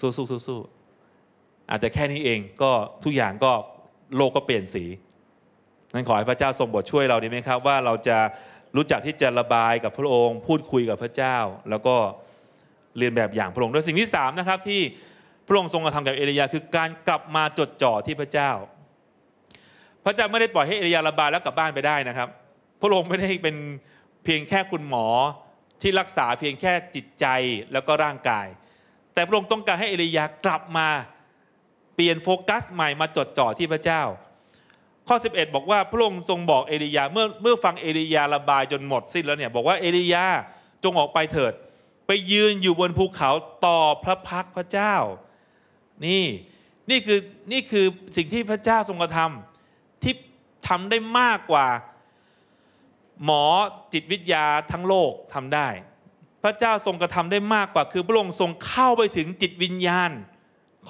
Speaker 1: สู้สู้สู้สู้อาจจะแค่นี้เองก็ทุกอย่างก็โลกก็เปลี่ยนสีนั้นขอให้พระเจ้าทรงบทช่วยเราดีไหมครับว่าเราจะรู้จักที่จะระบายกับพระองค์ พูดคุยกับพระเจ้า แล้วก็เรียนแบบอย่างพระองค์ด้วยสิ่งที่3นะครับ ที่พระองค์ทรงกระทำกับเอลียาคือการกลับมาจดจ่อที่พระเจ้า พระเจ้าไม่ได้ปล่อยให้เอลียาระบายแล้วกลับบ้านไปได้นะครับ พระองค์ไม่ได้เป็นเพียงแค่คุณหมอที่รักษาเพียงแค่จิตใจแล้วก็ร่างกายแต่พระองค์ต้องการให้เอลียากลับมา เปลี่ยนโฟกัสใหม่มาจดจ่อที่พระเจ้า ข้อ 11 บอกว่าพระองค์ทรงบอกเอลียาเมื่อเมื่อฟังเอลียา ระบายจนหมดสิ้นแล้วเนี่ยบอกว่าเอลียาจงออกไปเถิด ไปยืนอยู่บนภูเขาต่อพระพักพระเจ้านี่นี่คือนี่คือสิ่งที่พระเจ้าทรงกระทำที่ทำได้มากกว่า หมอจิตวิทยาทั้งโลกทำได้พระเจ้าทรงกระทำได้มากกว่าคือพระองค์ทรงเข้าไปถึงจิตวิญญาณ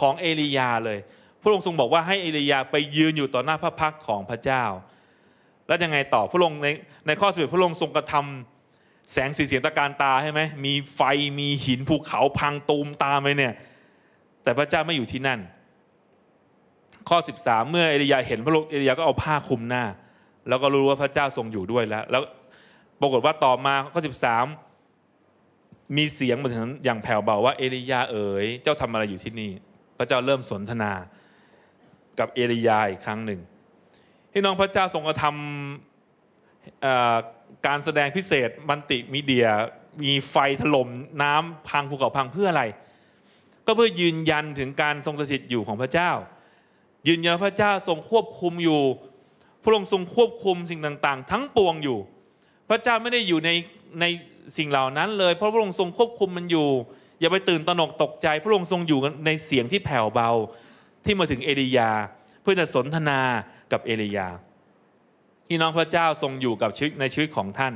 Speaker 1: ของเอลียาเลย พระองค์ทรงบอกว่าให้เอลียาไปยืนอยู่ต่อหน้าพระพักของพระเจ้า แล้วยังไงต่อพระองค์ในในข้อสิบพระองค์ทรงกระทำแสงสีเสียงตะการตาใช่ไหม มีไฟมีหินภูเขาพังตูมตามไปเนี่ย แต่พระเจ้าไม่อยู่ที่นั่น ข้อ 13 เมื่อเอลียาเห็นพระองค์เอลียาก็เอาผ้าคลุมหน้า แล้วก็รู้ว่าพระเจ้าทรงอยู่ด้วยแล้ว แล้วปรากฏว่าต่อมาข้อ13มีเสียงมาถึงอย่างแผ่วเบาว่าเอลียาเอ๋ยเจ้าทำอะไรอยู่ที่นี่พระเจ้าเริ่มสนทนากับเอลียาอีกครั้งหนึ่งที่น้องพระเจ้าทรงกระทำการแสดงพิเศษมันติมีเดียมีไฟถล่มน้ำพังภูเขาพังเพื่ออะไร ก็เพื่อยืนยันถึงการทรงสถิตอยู่ของพระเจ้า ยืนยันพระเจ้าทรงควบคุมอยู่ พระองค์ทรงควบคุมสิ่งต่าง ๆ ทั้งปวงอยู่ พระเจ้าไม่ได้อยู่ในในสิ่งเหล่านั้นเลยเพราะพระองค์ทรงควบคุมมันอยู่ อย่าไปตื่นตระหนกตกใจพระองค์ทรงอยู่ในเสียงที่แผ่วเบาที่มาถึงเอลียา เพื่อจะสนทนากับเอลียาพี่น้องพระเจ้าทรงอยู่กับชีวิตในชีวิตของท่าน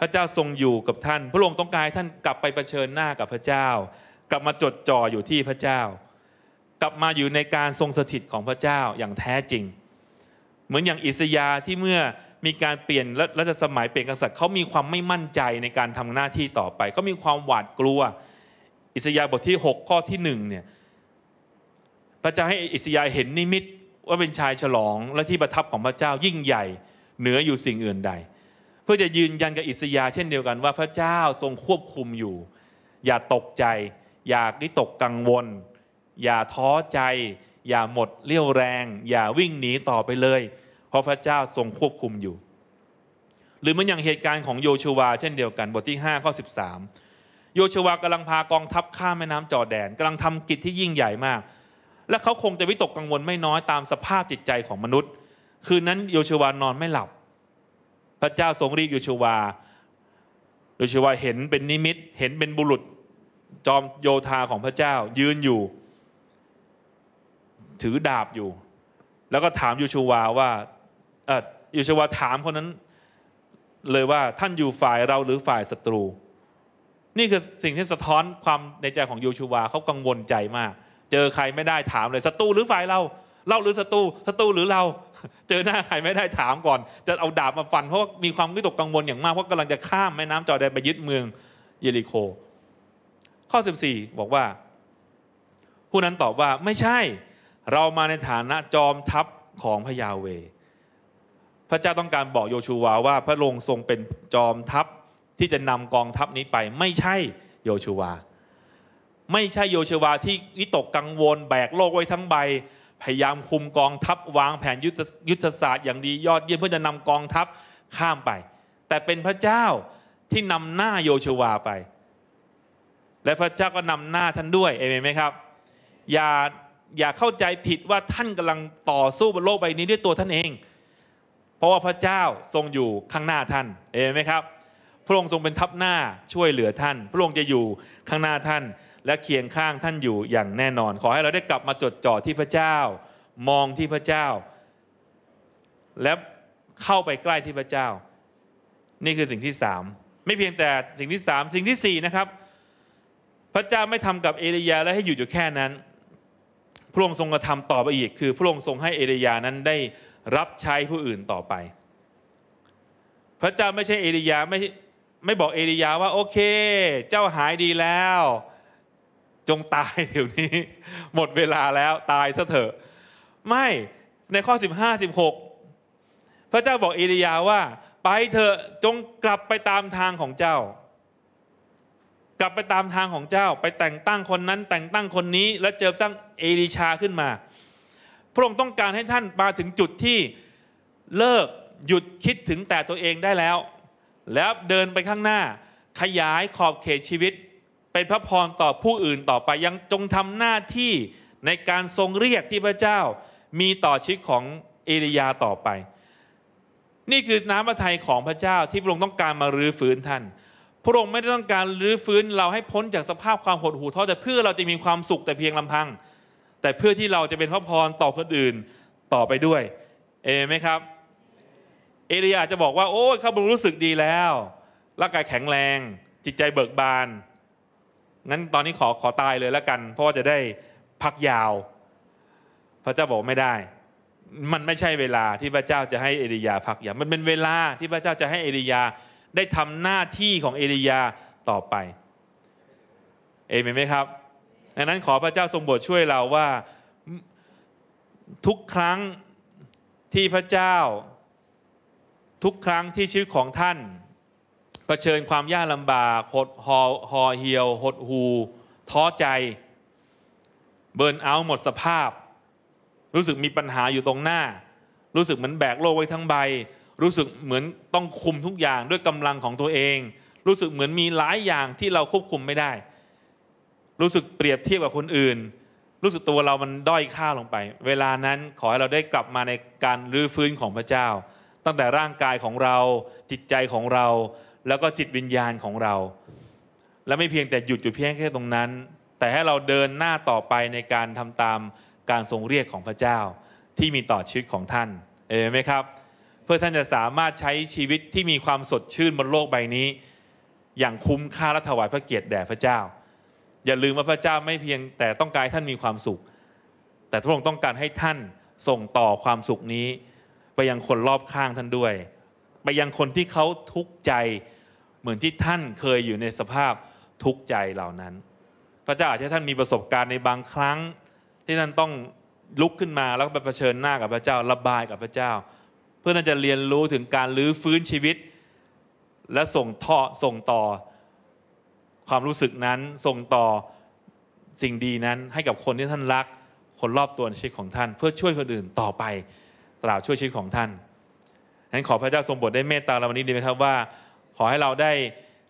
Speaker 1: พระเจ้าทรงอยู่กับท่าน พระองค์ต้องการให้ท่านกลับไปเผชิญหน้ากับพระเจ้า กลับมาจดจ่ออยู่ที่พระเจ้า กลับมาอยู่ในการทรงสถิตของพระเจ้าอย่างแท้จริง เหมือนอย่างอิสยาที่เมื่อมีการเปลี่ยนรัชสมัยเปลี่ยนกษัตริย์เขามีความไม่มั่นใจในการทำหน้าที่ต่อไป ก็มีความหวาดกลัว อิสยาบทที่ 6 ข้อที่1เนี่ยพระเจ้าให้อิสยาเห็นนิมิตว่าเป็นชายฉลองและที่ประทับของพระเจ้ายิ่งใหญ่เหนืออยู่สิ่งอื่นใด เพื่อจะยืนยันกับอิสยา เช่นเดียวกันว่าพระเจ้าทรงควบคุมอยู่ อย่าตกใจ อย่าวิตกกังวล อย่าท้อใจ อย่าหมดเรี่ยวแรง อย่าวิ่งหนีต่อไปเลยพราะพระเจ้าทรงควบคุมอยู่ หรือมันอย่างเหตุการณ์ของโยชูวา เช่นเดียวกัน บทที่5ข้อ13 โยชูวากำลังพากองทัพข้ามแม่น้ำจอแดนกำลังทำกิจที่ยิ่งใหญ่มาก และเขาคงจะวิตกกังวลไม่น้อยตามสภาพจิตใจของมนุษย์ คืนนั้นโยชูวานอนไม่หลับ พระเจ้าทรงรีบโยชูวาโยชูวาเห็นเป็นนิมิตเห็นเป็นบุรุษ จอมโยธาของพระเจ้ายืนอยู่ ถือดาบอยู่ แล้วก็ถามโยชูวาว่าอิชวาถามคนนั้น เลยว่าท่านอยู่ฝ่ายเราหรือฝ่ายศัตรู นี่คือสิ่งที่สะท้อนความในใจของโยชูวาเขากังวลใจมาก เจอใครไม่ได้ถามเลยศัตรูหรือฝ่ายเรา เราหรือศัตรูศัตรูหรือเรา เจอหน้าใครไม่ได้ถามก่อน จะเอาดาบมาฟันเพราะมีความวิตกกังวลอย่างมาก เพราะกำลังจะข้ามแม่น้ำจอแดนไปยึดเมืองเยริโคข้อ14บอกว่าผู้นั้นตอบว่าไม่ใช่ เรามาในฐานะจอมทัพของพยาเวพระเจ้าต้องการบอกโยชูวาว่าพระองค์ทรงเป็นจอมทัพที่จะนำกองทัพนี้ไป ไม่ใช่โยชูวา ไม่ใช่โยชูวาที่วิตกกังวลแบกโลกไว้ทั้งใบพยายามคุมกองทัพวางแผนยุทธศาสตร์อย่างดียอดเยี่ยมเพื่อจะนำกองทัพข้ามไป แต่เป็นพระเจ้าที่นำหน้าโยชูวาไป และพระเจ้าก็นำหน้าท่านด้วยเอเมนไหมครับ อย่าอย่าเข้าใจผิดว่าท่านกำลังต่อสู้บนโลกใบนี้ด้วยตัวท่านเองราะว่าพระเจ้าทรงอยู่ข้างหน้าท่านเอไหมครับ พระองค์ทรงเป็นทัพหน้าช่วยเหลือท่าน พระองค์จะอยู่ข้างหน้าท่านและเคียงข้างท่านอยู่อย่างแน่นอน ขอให้เราได้กลับมาจดจ่อที่พระเจ้ามองที่พระเจ้า และเข้าไปใกล้ที่พระเจ้า นี่คือสิ่งที่สามไม่เพียงแต่สิ่งที่สามสิ่งที่สี่นะครับพระเจ้าไม่ทำกับเอเลียและให้หยุดอยู่แค่นั้น พระองค์ทรงกระทำต่อไปอีกคือพระองค์ทรงให้เอเลียนั้นได้รับใช้ผู้อื่นต่อไป พระเจ้าไม่ใช่เอลียาไม่ไม่บอกเอลียาว่า โอเค เจ้าหายดีแล้ว จงตายเดี๋ยวนี้ หมดเวลาแล้วตายซะเถอะไม่ในข้อ15 16พระเจ้าบอกเอลียาว่า ไปเถอะจงกลับไปตามทางของเจ้า กลับไปตามทางของเจ้าไปแต่งตั้งคนนั้นแต่งตั้งคนนี้ แล้วเจอตั้งเอลิชาขึ้นมาพระองค์ต้องการให้ท่านมาถึงจุดที่เลิกหยุดคิดถึงแต่ตัวเองได้แล้ว แล้วเดินไปข้างหน้าขยายขอบเขตชีวิต เป็นพระพรต่อผู้อื่นต่อไป ยังจงทำหน้าที่ในการทรงเรียกที่พระเจ้ามีต่อชีวิตของเอลียาต่อไป นี่คือน้ำพระทัยของพระเจ้าที่พระองค์ต้องการมารื้อฟื้นท่าน พระองค์ไม่ได้ต้องการรื้อฟื้นเราให้พ้นจากสภาพความหดหู่ท้อแต่เพื่อเราจะมีความสุขแต่เพียงลำพังแต่เพื่อที่เราจะเป็นพระพรต่อคนอื่นต่อไปด้วย เอไหมครับ เอลียจะบอกว่าโอ้ข้าพระรู้สึกดีแล้วร่างกายแข็งแรง จิตใจเบิกบาน งั้นตอนนี้ขอขอตายเลยแล้วกันเพราะว่าจะได้พักยาว พระเจ้าบอกไม่ได้ มันไม่ใช่เวลาที่พระเจ้าจะให้เอลียา พักยาวมันเป็นเวลาที่พระเจ้าจะให้เอลียาได้ทำหน้าที่ของเอลียาต่อไปเอเมนไหมครับดังนั้นขอพระเจ้าทรงโปรดช่วยเราว่าทุกครั้งที่พระเจ้า ทุกครั้งที่ชีวิตของท่านเผชิญความยากลำบากหดหอหอเหี่ยว หดหูท้อใจ เบิร์นเอาหมดสภาพ รู้สึกมีปัญหาอยู่ตรงหน้า รู้สึกเหมือนแบกโลกไว้ทั้งใบ รู้สึกเหมือนต้องคุมทุกอย่างด้วยกำลังของตัวเอง รู้สึกเหมือนมีหลายอย่างที่เราควบคุมไม่ได้รู้สึกเปรียบเทียบกับคนอื่น รู้สึกตัวเรามันด้อยค่าลงไป เวลานั้นขอให้เราได้กลับมาในการรื้อฟื้นของพระเจ้า ตั้งแต่ร่างกายของเรา จิตใจของเรา แล้วก็จิตวิญญาณของเรา และไม่เพียงแต่หยุดอยู่เพียงแค่ตรงนั้น แต่ให้เราเดินหน้าต่อไปในการทำตามการทรงเรียกของพระเจ้า ที่มีต่อชีวิตของท่าน เอไหมครับ เพื่อท่านจะสามารถใช้ชีวิตที่มีความสดชื่นบนโลกใบนี้ อย่างคุ้มค่าและถวายพระเกียรติแด่พระเจ้าอย่าลืมว่าพระเจ้าไม่เพียงแต่ต้องการท่านมีความสุข แต่พระองค์ต้องการให้ท่านส่งต่อความสุขนี้ ไปยังคนรอบข้างท่านด้วย ไปยังคนที่เขาทุกข์ใจ เหมือนที่ท่านเคยอยู่ในสภาพทุกข์ใจเหล่านั้น พระเจ้าอาจจะท่านมีประสบการณ์ในบางครั้ง ที่ท่านต้องลุกขึ้นมาแล้วไปเผชิญหน้ากับพระเจ้าระบายกับพระเจ้า เพื่อท่านจะเรียนรู้ถึงการลื้อฟื้นชีวิต และส่งทอส่งต่อความรู้สึกนั้นส่งต่อสิ่งดีนั้นให้กับคนที่ท่านรัก คนรอบตัวในชีวิตของท่าน เพื่อช่วยคนอื่นต่อไปตราบช่วยชีวิตของท่านฉะนั้นขอพระเจ้าทรงโปรดได้เมตตาเราวันนี้ดีไหมครับว่าขอให้เราได้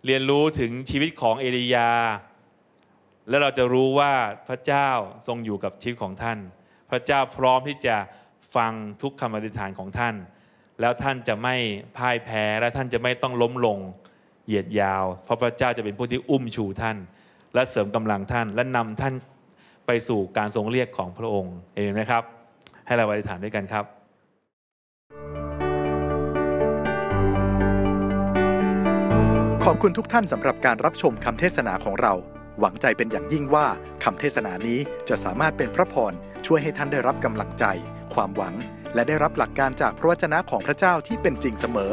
Speaker 1: เรียนรู้ถึงชีวิตของเอลียาและเราจะรู้ว่าพระเจ้าทรงอยู่กับชีวิตของท่าน พระเจ้าพร้อมที่จะฟังทุกคำอธิษฐานของท่าน แล้วท่านจะไม่พ่ายแพ้และท่านจะไม่ต้องล้มลงเหยียดยาวเพราะพระเจ้าจะเป็นผู้ที่อุ้มชูท่าน และเสริมกำลังท่านและนำท่านไปสู่การทรงเรียกของพระองค์ เองนะครับ ให้เราอธิษฐานด้วยกันครับ ขอบคุณทุกท่านสำหรับการรับชมคำเทศนาของเราหวังใจเป็นอย่างยิ่งว่าคำเทศนานี้จะสามารถเป็นพระพรช่วยให้ท่านได้รับกำลังใจ ความหวัง และได้รับหลักการจากพระวจนะของพระเจ้าที่เป็นจริงเสมอ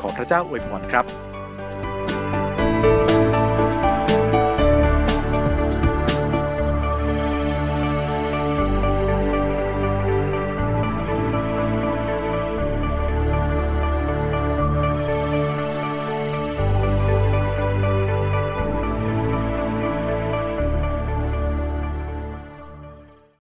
Speaker 1: ขอพระเจ้าอวยพรครับ